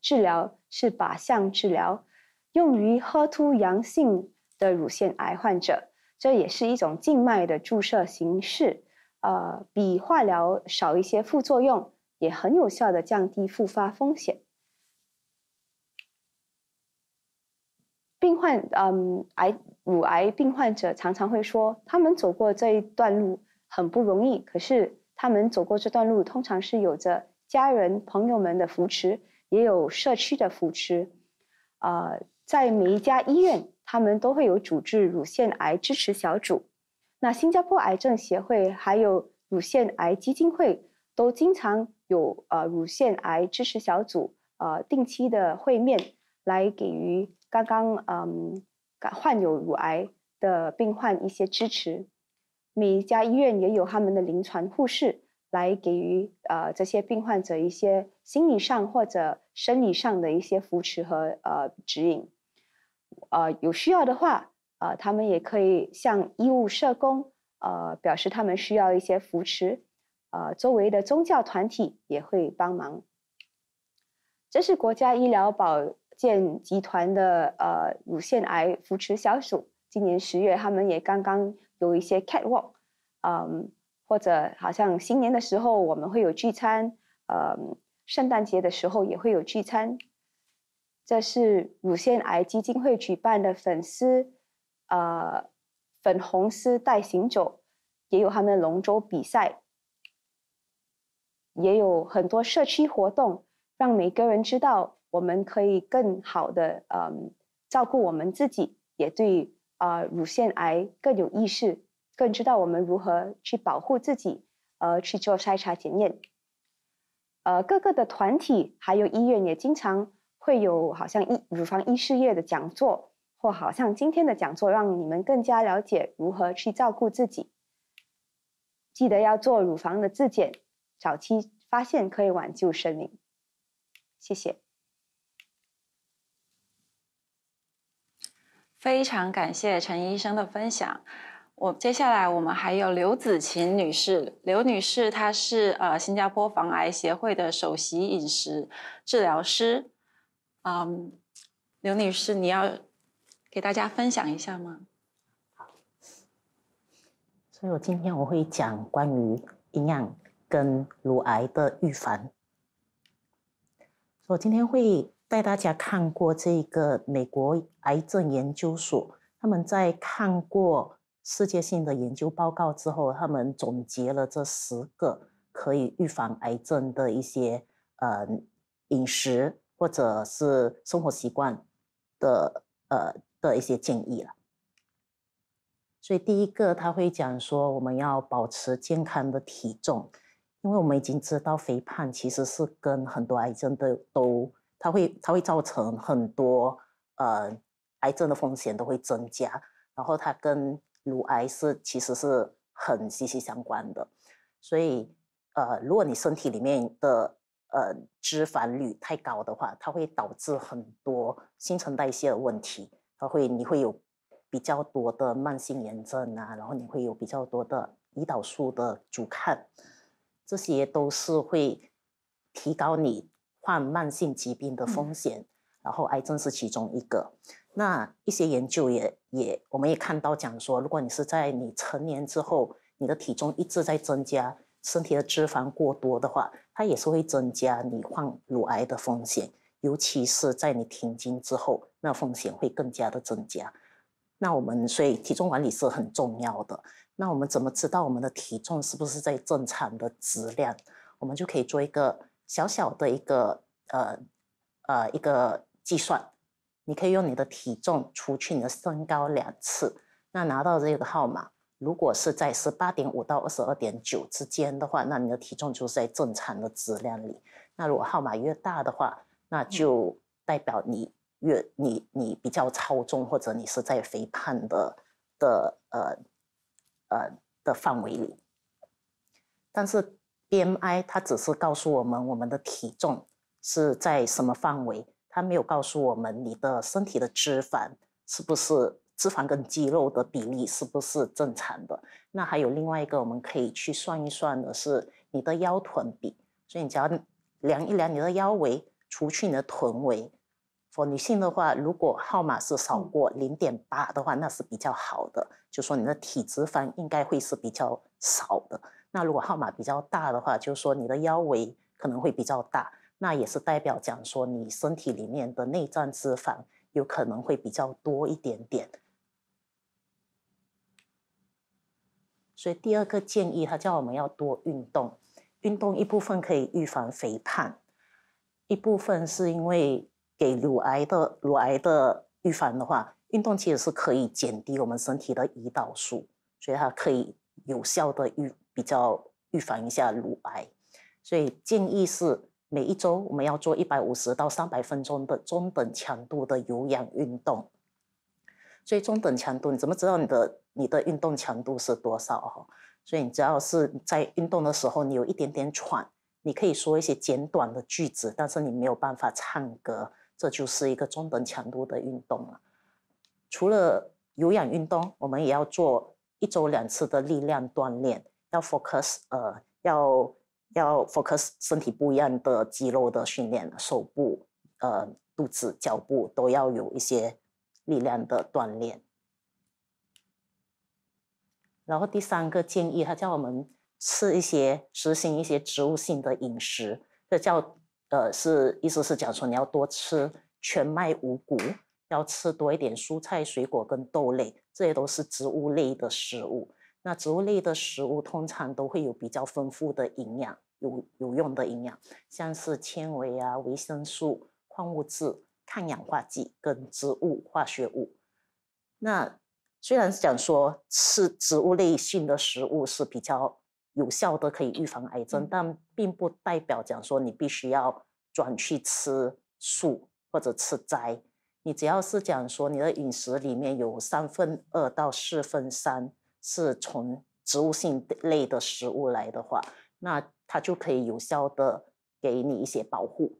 治疗是靶向治疗，用于 HER2 阳性的乳腺癌患者，这也是一种静脉的注射形式，呃，比化疗少一些副作用，也很有效的降低复发风险。病患，嗯，癌乳癌病患者常常会说，他们走过这一段路很不容易。可是，他们走过这段路，通常是有着家人、朋友们的扶持，也有社区的扶持。呃，在每一家医院，他们都会有主治乳腺癌支持小组。那新加坡癌症协会还有乳腺癌基金会，都经常有呃乳腺癌支持小组呃定期的会面来给予。刚刚，嗯，患有乳癌的病患一些支持，每一家医院也有他们的临床护士来给予呃这些病患者一些心理上或者生理上的一些扶持和呃指引。呃，有需要的话，呃，他们也可以向医务社工呃表示他们需要一些扶持。呃，周围的宗教团体也会帮忙。这是国家医疗保。建集团的呃，乳腺癌扶持小组。今年十月，他们也刚刚有一些 catwalk，嗯，或者好像新年的时候我们会有聚餐，嗯，圣诞节的时候也会有聚餐。这是乳腺癌基金会举办的粉丝呃粉红丝带行走，也有他们龙舟比赛，也有很多社区活动，让每个人知道。我们可以更好的嗯照顾我们自己，也对啊乳腺癌更有意识，更知道我们如何去保护自己，呃去做筛查检验。呃，各个的团体还有医院也经常会有好像医乳房医事业的讲座，或好像今天的讲座，让你们更加了解如何去照顾自己。记得要做乳房的自检，早期发现可以挽救生命。谢谢。非常感谢陈医生的分享。我接下来我们还有刘子琴女士，刘女士她是呃新加坡防癌协会的首席饮食治疗师。嗯，刘女士，你要给大家分享一下吗？好，所以我今天我会讲关于营养跟乳癌的预防。我今天会。带大家看过这个美国癌症研究所，他们在看过世界性的研究报告之后，他们总结了这十个可以预防癌症的一些呃饮食或者是生活习惯的呃的一些建议了。所以第一个他会讲说，我们要保持健康的体重，因为我们已经知道肥胖其实是跟很多癌症的都。它会，它会造成很多，呃，癌症的风险都会增加，然后它跟乳癌是其实是很息息相关的，所以，呃，如果你身体里面的呃脂肪率太高的话，它会导致很多新陈代谢的问题，它会你会有比较多的慢性炎症啊，然后你会有比较多的胰岛素的阻抗，这些都是会提高你。患慢性疾病的风险，然后癌症是其中一个。那一些研究也也我们也看到讲说，如果你是在你成年之后，你的体重一直在增加，身体的脂肪过多的话，它也是会增加你患乳癌的风险，尤其是在你停经之后，那风险会更加的增加。那我们所以体重管理是很重要的。那我们怎么知道我们的体重是不是在正常的质量？我们就可以做一个。小小的一个呃呃一个计算，你可以用你的体重除去你的身高两次，那拿到这个号码，如果是在十八点五到二十二点九之间的话，那你的体重就是在正常的质量里。那如果号码越大的话，那就代表你越你你比较超重或者你是在肥胖的的呃呃的范围里，但是。BMI 它只是告诉我们我们的体重是在什么范围，它没有告诉我们你的身体的脂肪是不是脂肪跟肌肉的比例是不是正常的。那还有另外一个我们可以去算一算的是你的腰臀比，所以你只要量一量你的腰围，除去你的臀围，我女性的话如果号码是少过零点八的话，那是比较好的，就说你的体脂肪应该会是比较少的。那如果号码比较大的话，就是说你的腰围可能会比较大，那也是代表讲说你身体里面的内脏脂肪有可能会比较多一点点。所以第二个建议，他叫我们要多运动。运动一部分可以预防肥胖，一部分是因为给乳癌的乳癌的预防的话，运动其实是可以减低我们身体的胰岛素，所以它可以有效的预。比较预防一下乳癌，所以建议是每一周我们要做一百五十到三百分钟的中等强度的有氧运动。所以中等强度，你怎么知道你的你的运动强度是多少哈？所以你只要是在运动的时候你有一点点喘，你可以说一些简短的句子，但是你没有办法唱歌，这就是一个中等强度的运动了。除了有氧运动，我们也要做一周两次的力量锻炼。要 focus，呃，要要 focus 身体不一样的肌肉的训练，手部、呃，肚子、脚部都要有一些力量的锻炼。然后第三个建议，他叫我们吃一些实行一些植物性的饮食，这叫呃，是意思是讲说你要多吃全麦五谷，要吃多一点蔬菜、水果跟豆类，这些都是植物类的食物。那植物类的食物通常都会有比较丰富的营养，有有用的营养，像是纤维啊、维生素、矿物质、抗氧化剂跟植物化学物。那虽然讲说吃植物类性的食物是比较有效的可以预防癌症，但并不代表讲说你必须要转去吃素或者吃斋。你只要是讲说你的饮食里面有三分二到四分三。是从植物性类的食物来的话，那它就可以有效的给你一些保护。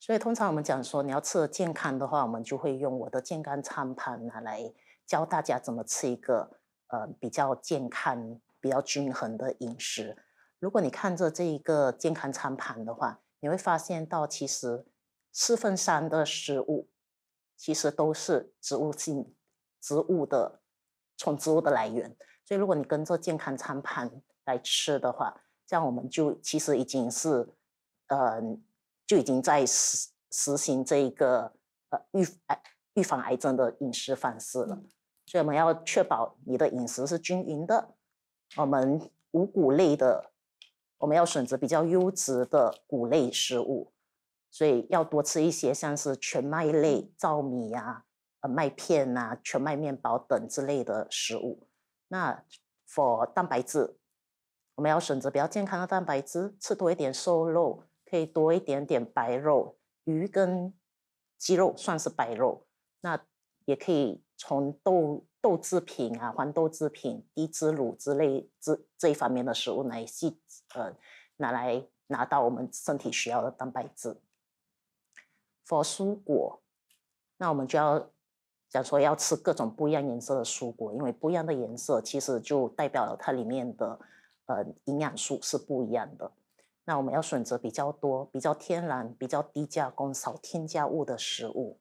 所以通常我们讲说你要吃健康的话，我们就会用我的健康餐盘拿来教大家怎么吃一个呃比较健康、比较均衡的饮食。如果你看着这一个健康餐盘的话，你会发现到其实四分三的食物其实都是植物性。植物的，从植物的来源，所以如果你跟着健康餐盘来吃的话，这样我们就其实已经是，呃，就已经在实实行这一个呃预预防癌症的饮食方式了。所以我们要确保你的饮食是均匀的。我们五谷类的，我们要选择比较优质的谷类食物，所以要多吃一些像是全麦类、糙米呀。呃，麦片啊、全麦面包等之类的食物。那 for 蛋白质，我们要选择比较健康的蛋白质，吃多一点瘦肉，可以多一点点白肉，鱼跟鸡肉算是白肉。那也可以从豆豆制品啊、黄豆制品、低脂乳之类这这一方面的食物来也呃拿来拿到我们身体需要的蛋白质。for 蔬果，那我们就要。想说要吃各种不一样颜色的蔬果，因为不一样的颜色其实就代表了它里面的呃营养素是不一样的。那我们要选择比较多、比较天然、比较低加工、少添加物的食物。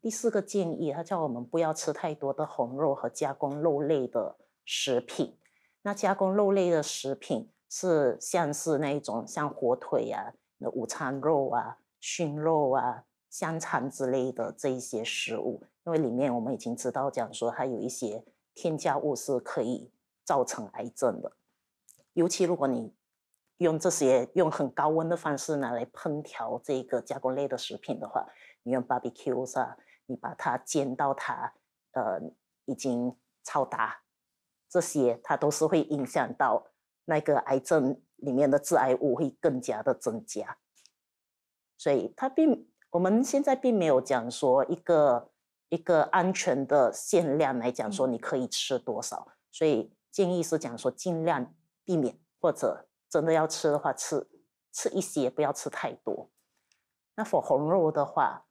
第四个建议，他叫我们不要吃太多的红肉和加工肉类的食品。那加工肉类的食品是像是那种像火腿呀、午餐肉啊、熏肉啊。香肠之类的这一些食物，因为里面我们已经知道讲说它有一些添加物是可以造成癌症的，尤其如果你用这些用很高温的方式拿来烹调这个加工类的食品的话，你用 barbecue 是你把它煎到它呃已经超达，这些它都是会影响到那个癌症里面的致癌物会更加的增加，所以它并。我们现在并没有讲说一个一个安全的限量来讲说你可以吃多少，所以建议是讲说尽量避免，或者真的要吃的话，吃吃一些，不要吃太多。那火红肉的话，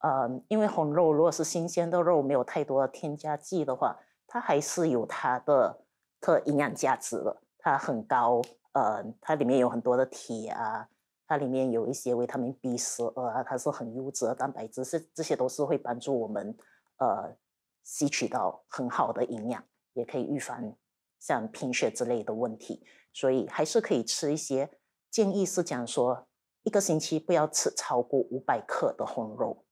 呃，因为红肉如果是新鲜的肉，没有太多的添加剂的话，它还是有它的特营养价值的，它很高，呃，它里面有很多的铁啊。它里面有一些维他命 B 十二啊，它是很优质的蛋白质，是这些都是会帮助我们，呃，吸取到很好的营养，也可以预防像贫血之类的问题，所以还是可以吃一些。建议是讲说，一个星期不要吃超过五百克的红肉。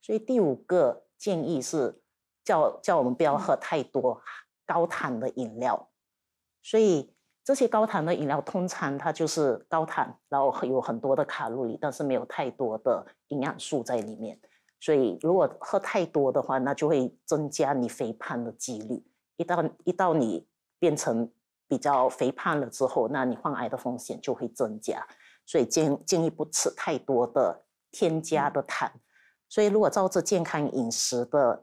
所以第五个建议是叫叫我们不要喝太多高糖的饮料，所以。这些高糖的饮料，通常它就是高糖，然后有很多的卡路里，但是没有太多的营养素在里面。所以如果喝太多的话，那就会增加你肥胖的几率。一到一到你变成比较肥胖了之后，那你患癌的风险就会增加。所以建建议不吃太多的添加的糖。所以如果照着健康饮食的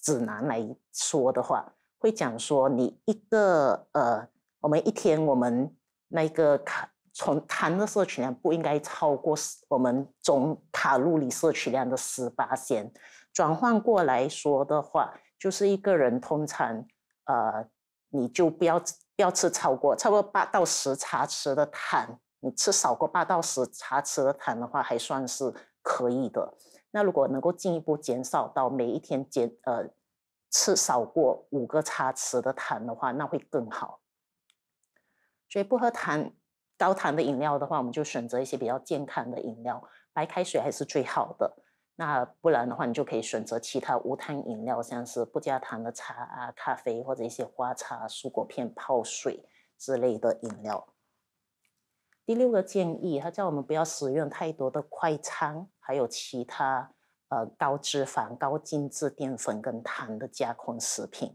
指南来说的话，会讲说你一个呃。我们一天，我们那个卡从糖的摄取量不应该超过我们总卡路里摄取量的十八先。转换过来说的话，就是一个人通常，呃，你就不要不要吃超过差不多八到十茶匙的糖。你吃少过八到十茶匙的糖的话，还算是可以的。那如果能够进一步减少到每一天减呃吃少过五个茶匙的糖的话，那会更好。所以不喝糖、高糖的饮料的话，我们就选择一些比较健康的饮料，白开水还是最好的。那不然的话，你就可以选择其他无糖饮料，像是不加糖的茶啊、咖啡或者一些花茶、蔬果片泡水之类的饮料。第六个建议，他叫我们不要食用太多的快餐，还有其他呃高脂肪、高精制淀粉跟糖的加工食品。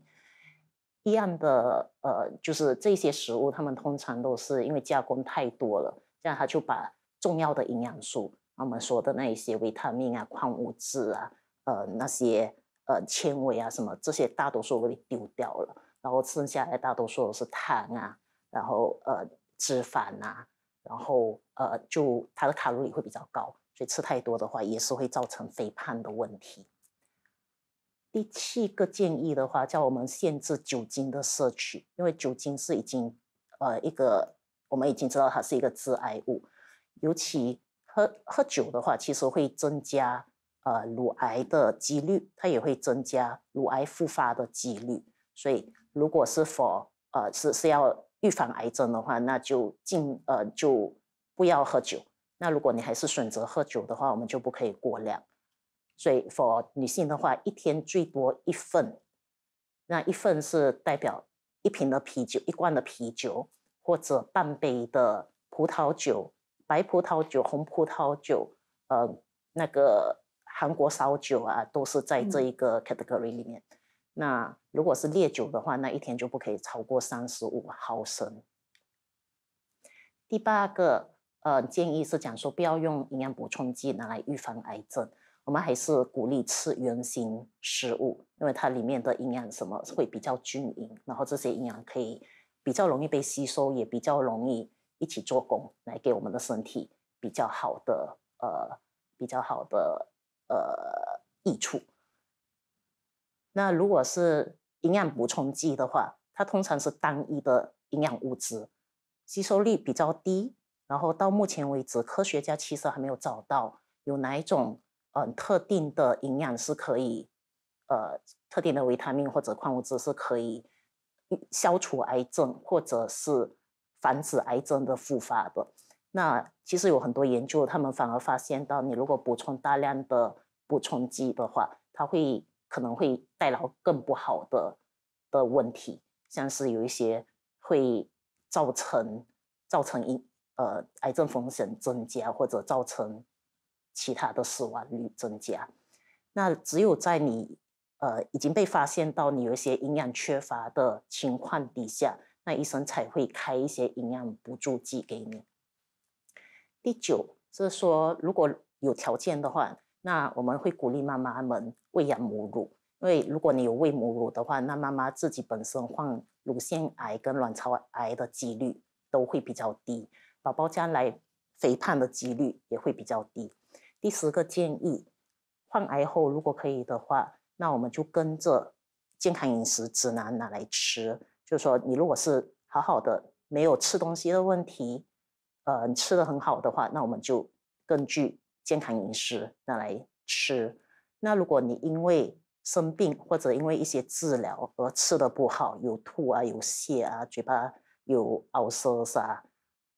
一样的，呃，就是这些食物，他们通常都是因为加工太多了，这样他就把重要的营养素，我们说的那一些维他命啊、矿物质啊、呃那些呃纤维啊什么，这些大多数都被丢掉了，然后剩下来大多数都是糖啊，然后呃脂肪啊，然后呃就它的卡路里会比较高，所以吃太多的话也是会造成肥胖的问题。第七个建议的话，叫我们限制酒精的摄取，因为酒精是已经，呃，一个我们已经知道它是一个致癌物，尤其喝喝酒的话，其实会增加呃乳癌的几率，它也会增加乳癌复发的几率。所以，如果是否呃是是要预防癌症的话，那就禁呃就不要喝酒。那如果你还是选择喝酒的话，我们就不可以过量。所以，for 女性的话，一天最多一份。那一份是代表一瓶的啤酒、一罐的啤酒，或者半杯的葡萄酒（白葡萄酒、红葡萄酒）。呃，那个韩国烧酒啊，都是在这一个 category 里面。那如果是烈酒的话，那一天就不可以超过三十五毫升。第八个，呃，建议是讲说，不要用营养补充剂拿来预防癌症。我们还是鼓励吃原形食物，因为它里面的营养什么会比较均匀，然后这些营养可以比较容易被吸收，也比较容易一起做工来给我们的身体比较好的呃比较好的呃益处。那如果是营养补充剂的话，它通常是单一的营养物质，吸收率比较低，然后到目前为止，科学家其实还没有找到有哪一种。嗯，特定的营养是可以，呃，特定的维他命或者矿物质是可以消除癌症或者是防止癌症的复发的。那其实有很多研究，他们反而发现到，你如果补充大量的补充剂的话，它会可能会带来更不好的的问题，像是有一些会造成造成一呃癌症风险增加或者造成。其他的死亡率增加，那只有在你呃已经被发现到你有一些营养缺乏的情况底下，那医生才会开一些营养补助剂给你。第九是说，如果有条件的话，那我们会鼓励妈妈们喂养母乳，因为如果你有喂母乳的话，那妈妈自己本身患乳腺癌跟卵巢癌的几率都会比较低，宝宝将来肥胖的几率也会比较低。第十个建议，患癌后如果可以的话，那我们就跟着健康饮食指南拿来吃。就是说，你如果是好好的，没有吃东西的问题，呃，你吃的很好的话，那我们就根据健康饮食拿来吃。那如果你因为生病或者因为一些治疗而吃的不好，有吐啊，有泻啊，嘴巴有凹色啊，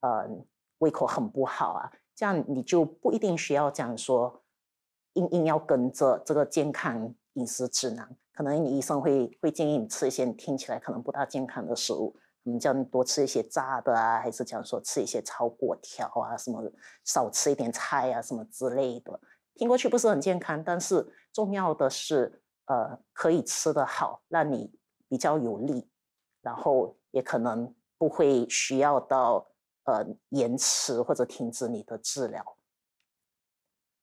呃，胃口很不好啊。这样你就不一定需要讲说，硬硬要跟着这个健康饮食指南。可能你医生会会建议你吃一些你听起来可能不大健康的食物，我们叫你多吃一些炸的啊，还是讲说吃一些炒粿条啊什么，少吃一点菜啊什么之类的。听过去不是很健康，但是重要的是，呃，可以吃得好，让你比较有力，然后也可能不会需要到。呃，延迟或者停止你的治疗。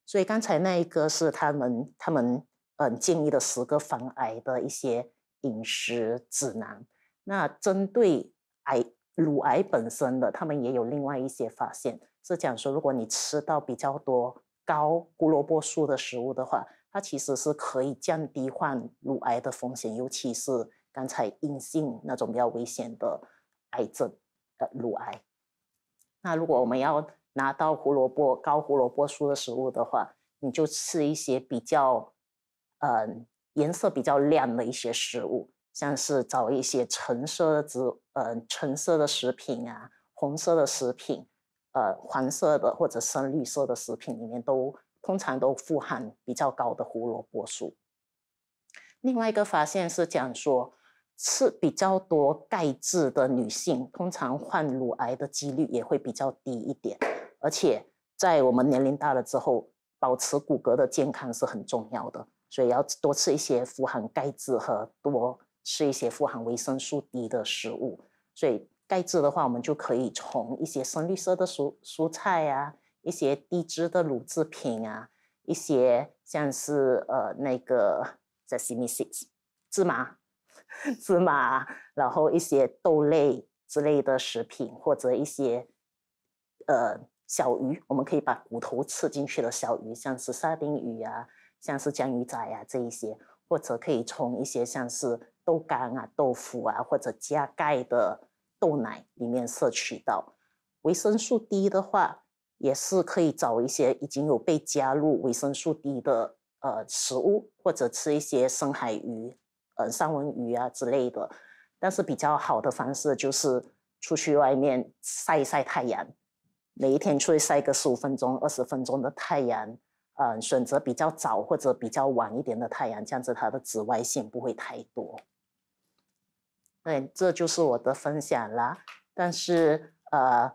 所以刚才那一个是他们他们呃建议的十个防癌的一些饮食指南。那针对癌乳癌本身的，他们也有另外一些发现，是讲说，如果你吃到比较多高胡萝卜素的食物的话，它其实是可以降低患乳癌的风险，尤其是刚才阴性那种比较危险的癌症呃乳癌。那如果我们要拿到胡萝卜高胡萝卜素的食物的话，你就吃一些比较，呃，颜色比较亮的一些食物，像是找一些橙色的植呃，橙色的食品啊，红色的食品，呃，黄色的或者深绿色的食品里面都通常都富含比较高的胡萝卜素。另外一个发现是讲说。吃比较多钙质的女性，通常患乳癌的几率也会比较低一点。而且在我们年龄大了之后，保持骨骼的健康是很重要的，所以要多吃一些富含钙质和多吃一些富含维生素 D 的食物。所以钙质的话，我们就可以从一些深绿色的蔬蔬菜呀，一些低脂的乳制品啊，一些像是呃那个 s e s a m i s e e s 芝麻。芝麻，然后一些豆类之类的食品，或者一些呃小鱼，我们可以把骨头吃进去的小鱼，像是沙丁鱼啊，像是江鱼仔啊这一些，或者可以从一些像是豆干啊、豆腐啊，或者加钙的豆奶里面摄取到维生素 D 的话，也是可以找一些已经有被加入维生素 D 的呃食物，或者吃一些深海鱼。呃，三文鱼啊之类的，但是比较好的方式就是出去外面晒一晒太阳，每一天出去晒个十五分钟、二十分钟的太阳，嗯，选择比较早或者比较晚一点的太阳，这样子它的紫外线不会太多。对，这就是我的分享啦。但是呃，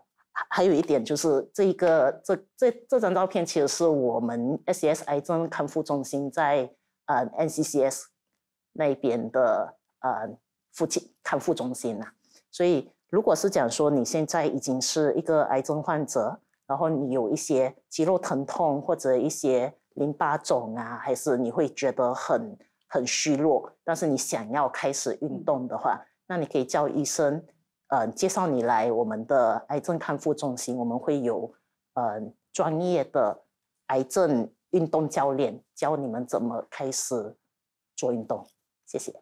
还有一点就是，这个这这这张照片其实是我们 s s 癌症康复中心在呃 NCCS。那边的呃，附近康复中心呐，所以如果是讲说你现在已经是一个癌症患者，然后你有一些肌肉疼痛或者一些淋巴肿啊，还是你会觉得很很虚弱，但是你想要开始运动的话，那你可以叫医生，呃，介绍你来我们的癌症康复中心，我们会有呃专业的癌症运动教练教你们怎么开始做运动。谢谢，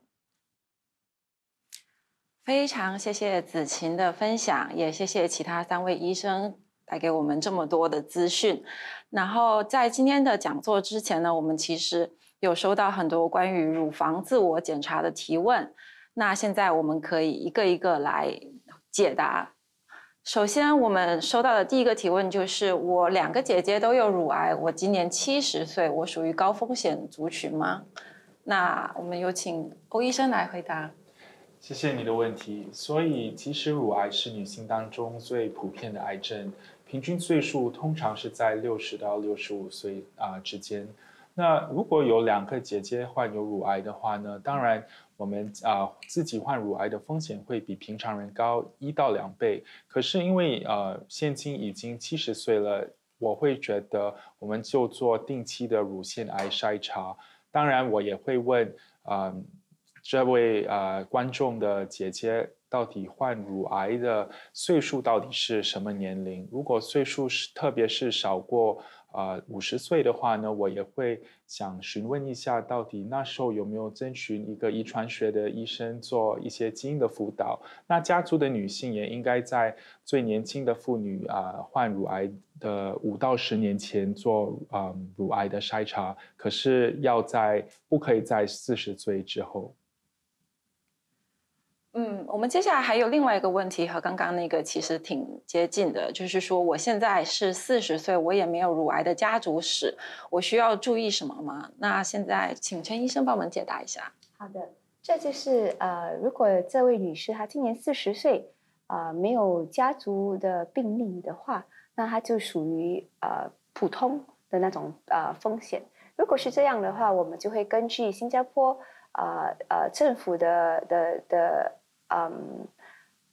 非常谢谢子晴的分享，也谢谢其他三位医生带给我们这么多的资讯。然后在今天的讲座之前呢，我们其实有收到很多关于乳房自我检查的提问。那现在我们可以一个一个来解答。首先，我们收到的第一个提问就是：我两个姐姐都有乳癌，我今年七十岁，我属于高风险族群吗？那我们有请欧医生来回答。谢谢你的问题。所以其实乳癌是女性当中最普遍的癌症，平均岁数通常是在六十到六十五岁啊之间。那如果有两个姐姐患有乳癌的话呢，当然我们啊自己患乳癌的风险会比平常人高一到两倍。可是因为呃，现今已经七十岁了，我会觉得我们就做定期的乳腺癌筛查。当然，我也会问啊，这位啊观众的姐姐到底患乳癌的岁数到底是什么年龄？如果岁数是特别是少过。啊，五十岁的话呢，我也会想询问一下，到底那时候有没有征询一个遗传学的医生做一些基因的辅导？那家族的女性也应该在最年轻的妇女啊患乳癌的五到十年前做嗯乳癌的筛查，可是要在不可以在四十岁之后？嗯，我们接下来还有另外一个问题和刚刚那个其实挺接近的，就是说我现在是四十岁，我也没有乳癌的家族史，我需要注意什么吗？那现在请陈医生帮我们解答一下。好的，这就是呃，如果这位女士她今年四十岁，啊，没有家族的病例的话，那她就属于呃普通的那种呃风险。如果是这样的话，我们就会根据新加坡呃呃政府的的的。嗯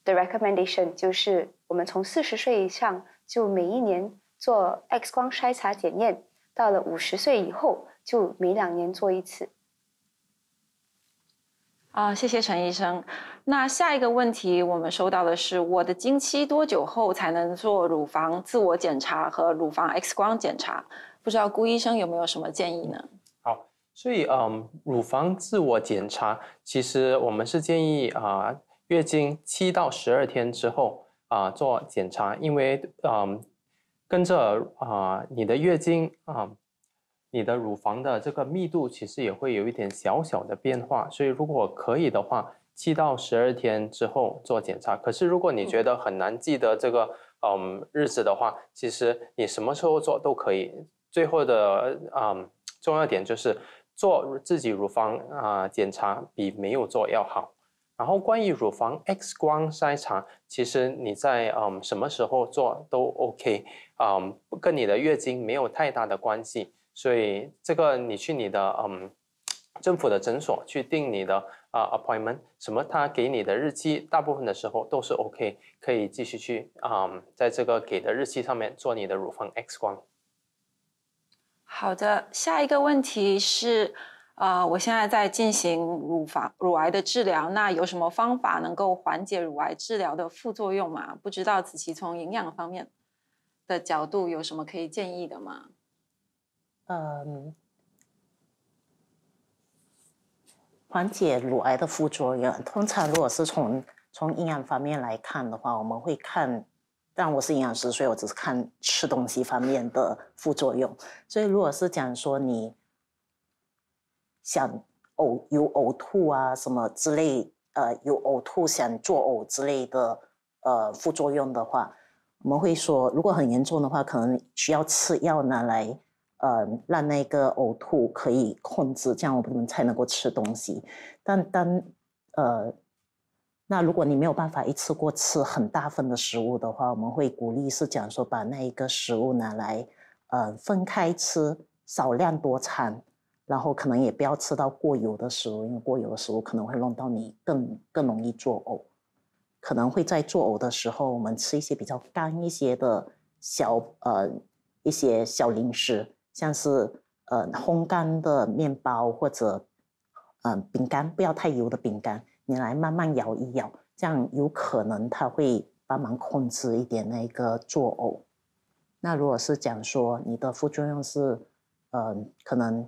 ，The recommendation 就是我们从四十岁以上就每一年做 X 光筛查检验，到了五十岁以后就每两年做一次。啊，谢谢陈医生。那下一个问题，我们收到的是：我的经期多久后才能做乳房自我检查和乳房 X 光检查？不知道顾医生有没有什么建议呢？所以，嗯，乳房自我检查，其实我们是建议啊，月经七到十二天之后啊做检查，因为，嗯，跟着啊你的月经啊，你的乳房的这个密度其实也会有一点小小的变化，所以如果可以的话，七到十二天之后做检查。可是如果你觉得很难记得这个嗯日子的话，其实你什么时候做都可以。最后的嗯重要点就是。做自己乳房啊检查比没有做要好。然后关于乳房 X 光筛查，其实你在嗯什么时候做都 OK 啊，跟你的月经没有太大的关系。所以这个你去你的嗯政府的诊所去定你的啊 appointment，什么他给你的日期，大部分的时候都是 OK，可以继续去啊在这个给的日期上面做你的乳房 X 光。好的，下一个问题是，呃，我现在在进行乳房乳癌的治疗，那有什么方法能够缓解乳癌治疗的副作用吗？不知道子琪从营养方面的角度有什么可以建议的吗？嗯，缓解乳癌的副作用，通常如果是从从营养方面来看的话，我们会看。但我是营养师，所以我只是看吃东西方面的副作用。所以如果是讲说你想呕有呕吐啊什么之类，呃有呕吐想作呕之类的呃副作用的话，我们会说如果很严重的话，可能需要吃药拿来呃让那个呕吐可以控制，这样我们才能够吃东西。但当呃。那如果你没有办法一次过吃很大份的食物的话，我们会鼓励是讲说把那一个食物拿来，呃，分开吃，少量多餐，然后可能也不要吃到过油的食物，因为过油的食物可能会弄到你更更容易作呕，可能会在作呕的时候，我们吃一些比较干一些的小呃一些小零食，像是呃烘干的面包或者嗯饼干，不要太油的饼干。你来慢慢摇一摇，这样有可能他会帮忙控制一点那个作呕。那如果是讲说你的副作用是，嗯，可能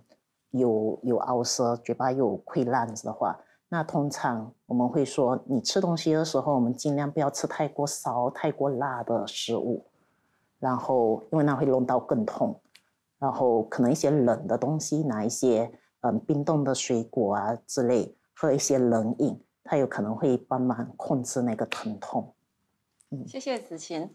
有有凹舌、嘴巴有溃烂的话，那通常我们会说，你吃东西的时候，我们尽量不要吃太过烧、太过辣的食物，然后因为那会弄到更痛。然后可能一些冷的东西，拿一些嗯冰冻的水果啊之类。喝一些冷饮，它有可能会帮忙控制那个疼痛。嗯，谢谢子琴。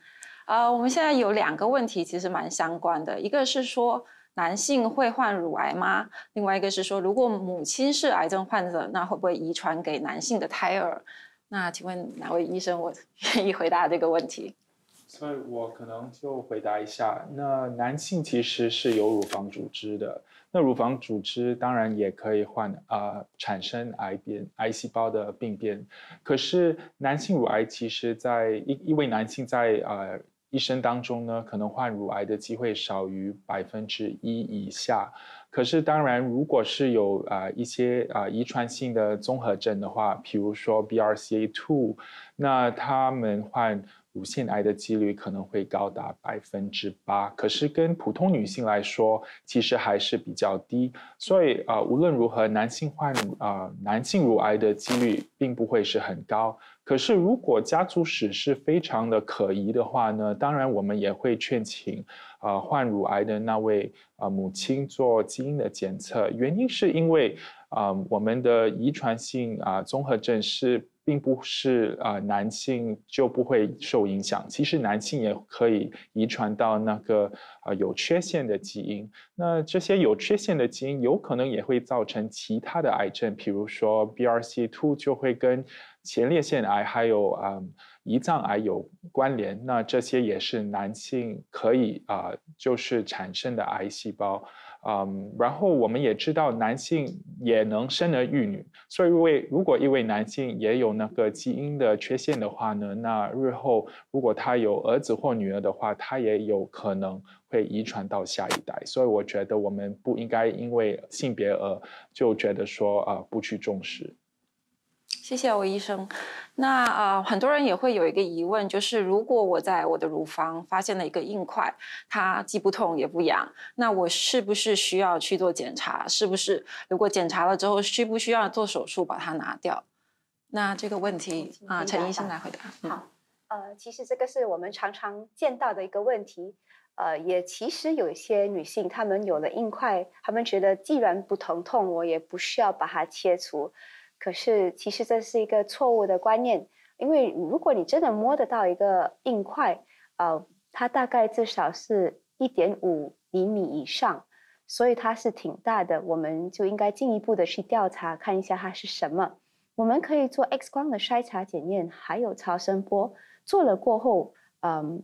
呃，我们现在有两个问题，其实蛮相关的。一个是说男性会患乳癌吗？另外一个是说，如果母亲是癌症患者，那会不会遗传给男性的胎儿？那请问哪位医生我愿意回答这个问题？所以我可能就回答一下，那男性其实是有乳房组织的。那乳房组织当然也可以患啊产生癌变癌细胞的病变，可是男性乳癌其实，在一一位男性在呃一生当中呢，可能患乳癌的机会少于百分之一以下。可是当然，如果是有啊一些啊遗传性的综合症的话，比如说 BRCA two，那他们患。乳腺癌的几率可能会高达百分之八，可是跟普通女性来说，其实还是比较低。所以啊，无论如何，男性患啊男性乳癌的几率并不会是很高。可是如果家族史是非常的可疑的话呢，当然我们也会劝请啊患乳癌的那位啊母亲做基因的检测。原因是因为啊我们的遗传性啊综合症是。并不是啊，男性就不会受影响。其实男性也可以遗传到那个啊有缺陷的基因。那这些有缺陷的基因有可能也会造成其他的癌症，比如说 BRCA2 就会跟前列腺癌还有啊胰脏癌有关联。那这些也是男性可以啊就是产生的癌细胞。嗯，然后我们也知道男性也能生儿育女，所以为如果一位男性也有那个基因的缺陷的话呢，那日后如果他有儿子或女儿的话，他也有可能会遗传到下一代。所以我觉得我们不应该因为性别而就觉得说啊不去重视。谢谢欧医生。那啊，很多人也会有一个疑问，就是如果我在我的乳房发现了一个硬块，它既不痛也不痒，那我是不是需要去做检查？是不是如果检查了之后，需不需要做手术把它拿掉？那这个问题啊，陈医生来回答。好，呃，其实这个是我们常常见到的一个问题。呃，也其实有一些女性，她们有了硬块，她们觉得既然不疼痛，我也不需要把它切除。可是，其实这是一个错误的观念，因为如果你真的摸得到一个硬块，呃，它大概至少是一点五厘米以上，所以它是挺大的。我们就应该进一步的去调查，看一下它是什么。我们可以做 X 光的筛查检验，还有超声波做了过后，嗯，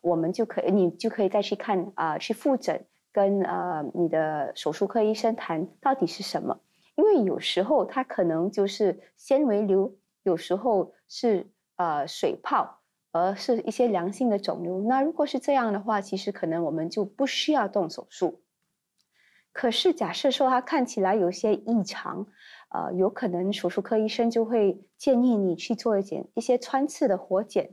我们就可以，你就可以再去看啊，去复诊，跟呃你的手术科医生谈到底是什么。因为有时候它可能就是纤维瘤，有时候是呃水泡，而是一些良性的肿瘤。那如果是这样的话，其实可能我们就不需要动手术。可是假设说它看起来有些异常，呃，有可能手术科医生就会建议你去做一检一些穿刺的活检，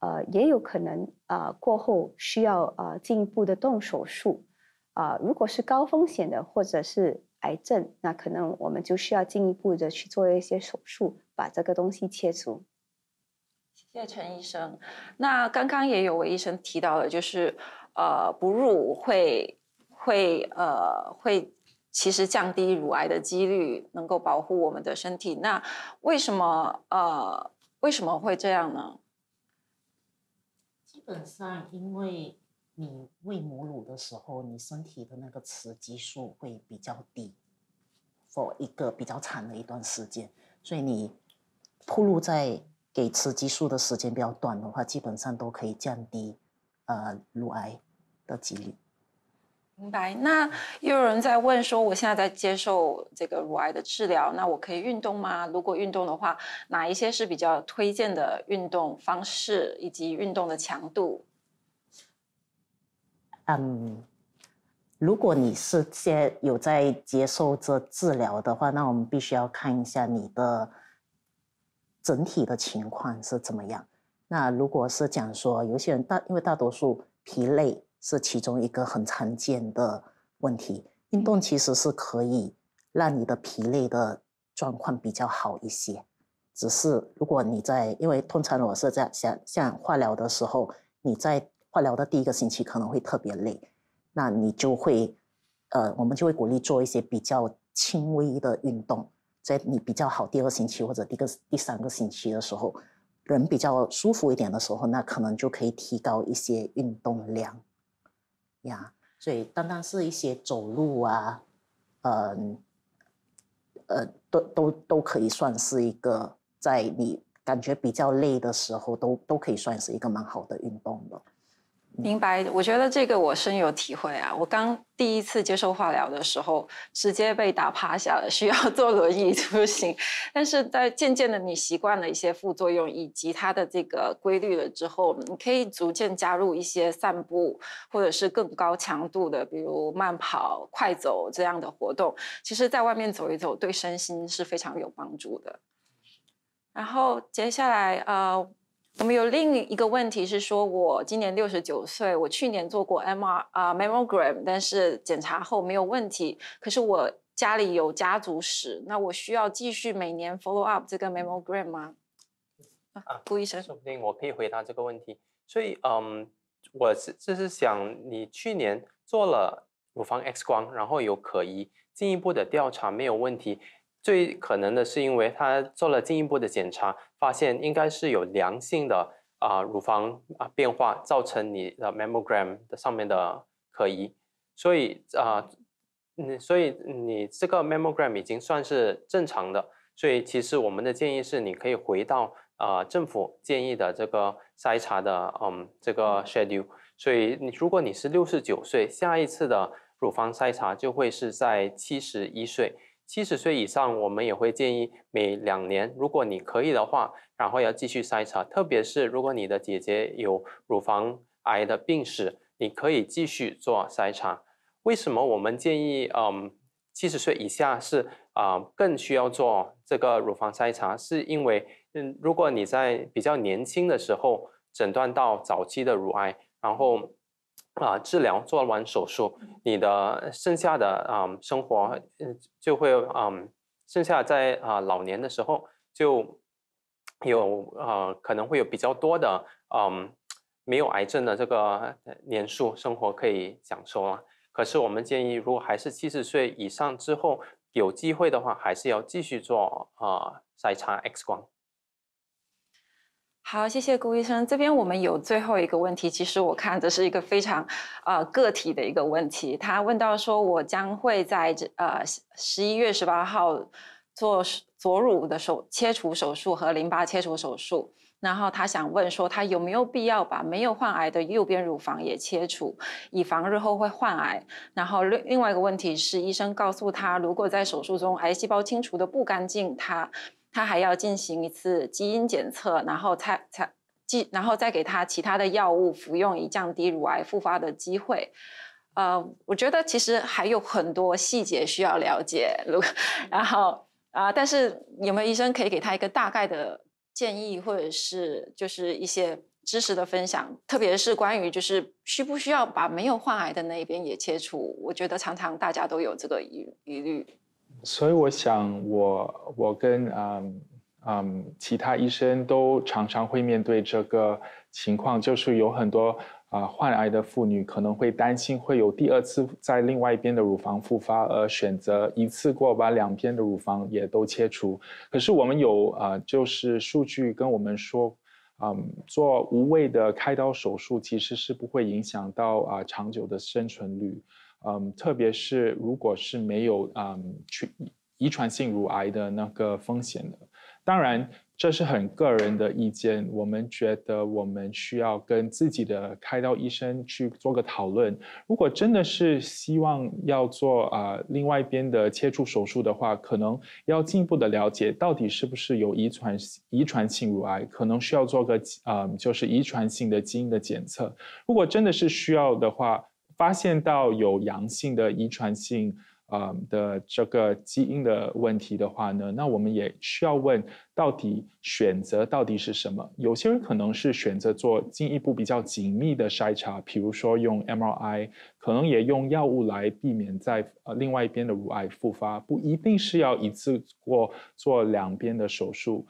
呃，也有可能啊过后需要呃进一步的动手术。啊，如果是高风险的或者是。癌症，那可能我们就需要进一步的去做一些手术，把这个东西切除。谢谢陈医生。那刚刚也有位医生提到了，就是呃，哺乳会会呃会，其实降低乳癌的几率，能够保护我们的身体。那为什么呃为什么会这样呢？基本上因为。你喂母乳的时候，你身体的那个雌激素会比较低，for 一个比较长的一段时间，所以你铺路在给雌激素的时间比较短的话，基本上都可以降低呃乳癌的几率。明白。那又有人在问说，我现在在接受这个乳癌的治疗，那我可以运动吗？如果运动的话，哪一些是比较推荐的运动方式，以及运动的强度？嗯，如果你是在有在接受这治疗的话，那我们必须要看一下你的整体的情况是怎么样。那如果是讲说，有些人大因为大多数疲累是其中一个很常见的问题，运动其实是可以让你的疲累的状况比较好一些。只是如果你在，因为通常我是在像像化疗的时候你在。化疗的第一个星期可能会特别累，那你就会，呃，我们就会鼓励做一些比较轻微的运动。在你比较好，第二星期或者第个第三个星期的时候，人比较舒服一点的时候，那可能就可以提高一些运动量。呀，所以单单是一些走路啊，嗯，呃，都都都可以算是一个，在你感觉比较累的时候，都都可以算是一个蛮好的运动的。明白，我觉得这个我深有体会啊！我刚第一次接受化疗的时候，直接被打趴下了，需要 坐轮椅出行。但是在渐渐的你习惯了一些副作用以及它的这个规律了之后，你可以逐渐加入一些散步，或者是更高强度的，比如慢跑、快走这样的活动。其实，在外面走一走，对身心是非常有帮助的。然后接下来，呃。我们有另一个问题是说，我今年六十九岁，我去年做过 MR 啊 mammogram，但是检查后没有问题。可是我家里有家族史，那我需要继续每年 follow up 这个 mammogram 吗？啊，顾医生，说不定我可以回答这个问题。所以，嗯，我是这是想你去年做了乳房 X 光，然后有可疑，进一步的调查没有问题。最可能的是，因为他做了进一步的检查，发现应该是有良性的啊乳房啊变化，造成你的 mammogram 的上面的可疑，所以啊，你所以你这个 mammogram 已经算是正常的，所以其实我们的建议是，你可以回到啊政府建议的这个筛查的嗯这个 schedule，所以你如果你是六十九岁，下一次的乳房筛查就会是在七十一岁。七十岁以上，我们也会建议每两年，如果你可以的话，然后要继续筛查。特别是如果你的姐姐有乳房癌的病史，你可以继续做筛查。为什么我们建议，嗯，七十岁以下是啊更需要做这个乳房筛查？是因为，嗯，如果你在比较年轻的时候诊断到早期的乳癌，然后。啊，治疗做完手术，你的剩下的啊生活，就会啊剩下在啊老年的时候，就有啊可能会有比较多的嗯没有癌症的这个年数生活可以享受了。可是我们建议，如果还是七十岁以上之后有机会的话，还是要继续做啊筛查 X 光。好，谢谢顾医生。这边我们有最后一个问题，其实我看这是一个非常啊个体的一个问题。他问到说，我将会在这呃十一月十八号做左乳的手切除手术和淋巴切除手术，然后他想问说，他有没有必要把没有患癌的右边乳房也切除，以防日后会患癌？然后另另外一个问题是，医生告诉他，如果在手术中癌细胞清除的不干净，他。他还要进行一次基因检测，然后才才继，然后再给他其他的药物服用，以降低乳癌复发的机会。呃，我觉得其实还有很多细节需要了解。然后啊，但是有没有医生可以给他一个大概的建议，或者是就是一些知识的分享，特别是关于就是需不需要把没有患癌的那一边也切除？我觉得常常大家都有这个疑疑虑。所以我想，我我跟嗯嗯其他医生都常常会面对这个情况，就是有很多啊患癌的妇女可能会担心会有第二次在另外一边的乳房复发，而选择一次过把两边的乳房也都切除。可是我们有啊，就是数据跟我们说，嗯，做无谓的开刀手术其实是不会影响到啊长久的生存率。嗯，特别是如果是没有啊，去遗传性乳癌的那个风险的，当然这是很个人的意见。我们觉得我们需要跟自己的开刀医生去做个讨论。如果真的是希望要做啊，另外一边的切除手术的话，可能要进一步的了解到底是不是有遗传遗传性乳癌，可能需要做个啊，就是遗传性的基因的检测。如果真的是需要的话。发现到有阳性的遗传性啊的这个基因的问题的话呢，那我们也需要问到底选择到底是什么。有些人可能是选择做进一步比较紧密的筛查，比如说用 MRI，可能也用药物来避免在呃另外一边的乳癌复发，不一定是要一次过做两边的手术。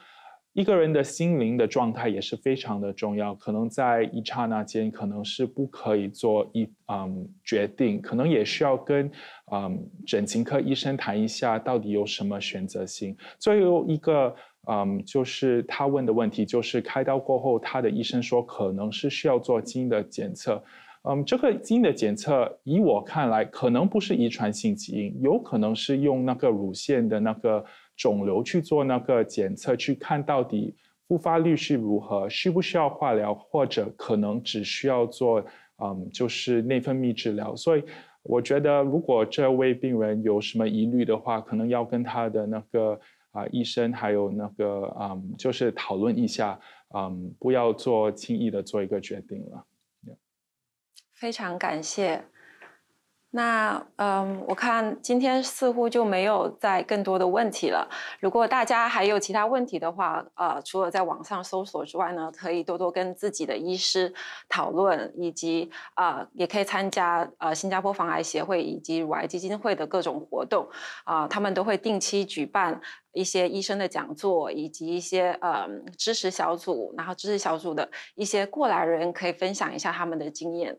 一个人的心灵的状态也是非常的重要，可能在一刹那间可能是不可以做一嗯决定，可能也需要跟嗯整形科医生谈一下到底有什么选择性。最后一个嗯就是他问的问题就是开刀过后他的医生说可能是需要做基因的检测，嗯这个基因的检测以我看来可能不是遗传性基因，有可能是用那个乳腺的那个。肿瘤去做那个检测，去看到底复发率是如何，需不需要化疗，或者可能只需要做，嗯，就是内分泌治疗。所以，我觉得如果这位病人有什么疑虑的话，可能要跟他的那个啊医生还有那个嗯，就是讨论一下，嗯，不要做轻易的做一个决定了。非常感谢。那嗯，我看今天似乎就没有再更多的问题了。如果大家还有其他问题的话，呃，除了在网上搜索之外呢，可以多多跟自己的医师讨论，以及啊，也可以参加呃新加坡防癌协会以及乳癌基金会的各种活动啊，他们都会定期举办一些医生的讲座，以及一些呃知识小组，然后知识小组的一些过来人可以分享一下他们的经验。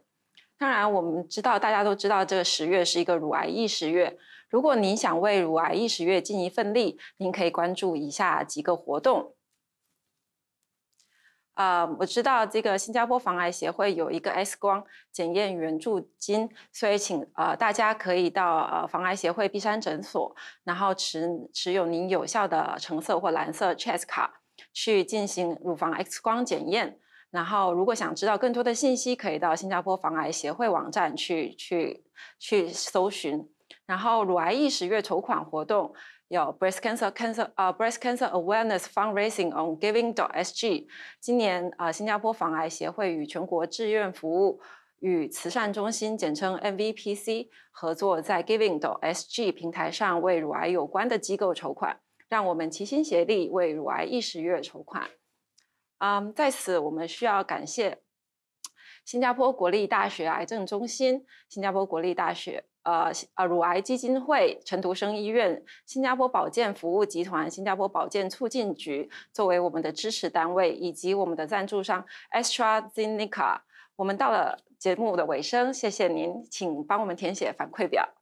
当然，我们知道，大家都知道这个十月是一个乳癌意识月。如果您想为乳癌意识月尽一份力，您可以关注以下几个活动。呃，我知道这个新加坡防癌协会有一个 X 光检验援助金，所以请呃大家可以到呃防癌协会璧山诊所，然后持持有您有效的橙色或蓝色 c h e s k 卡去进行乳房 X 光检验。然后，如果想知道更多的信息，可以到新加坡防癌协会网站去去去搜寻。然后，乳癌意识月筹款活动有 Breast Cancer Cancer 啊 Breast Cancer Awareness Fundraising on Giving .dot .sg。今年啊，新加坡防癌协会与全国志愿服务与慈善中心（简称 MVPC） 合作，在 Giving .dot .sg 平台上为乳癌有关的机构筹款。让我们齐心协力为乳癌意识月筹款。嗯，在此我们需要感谢新加坡国立大学癌症中心、新加坡国立大学、呃、呃乳癌基金会、陈独生医院、新加坡保健服务集团、新加坡保健促进局作为我们的支持单位以及我们的赞助商 AstraZeneca。我们到了节目的尾声，谢谢您，请帮我们填写反馈表。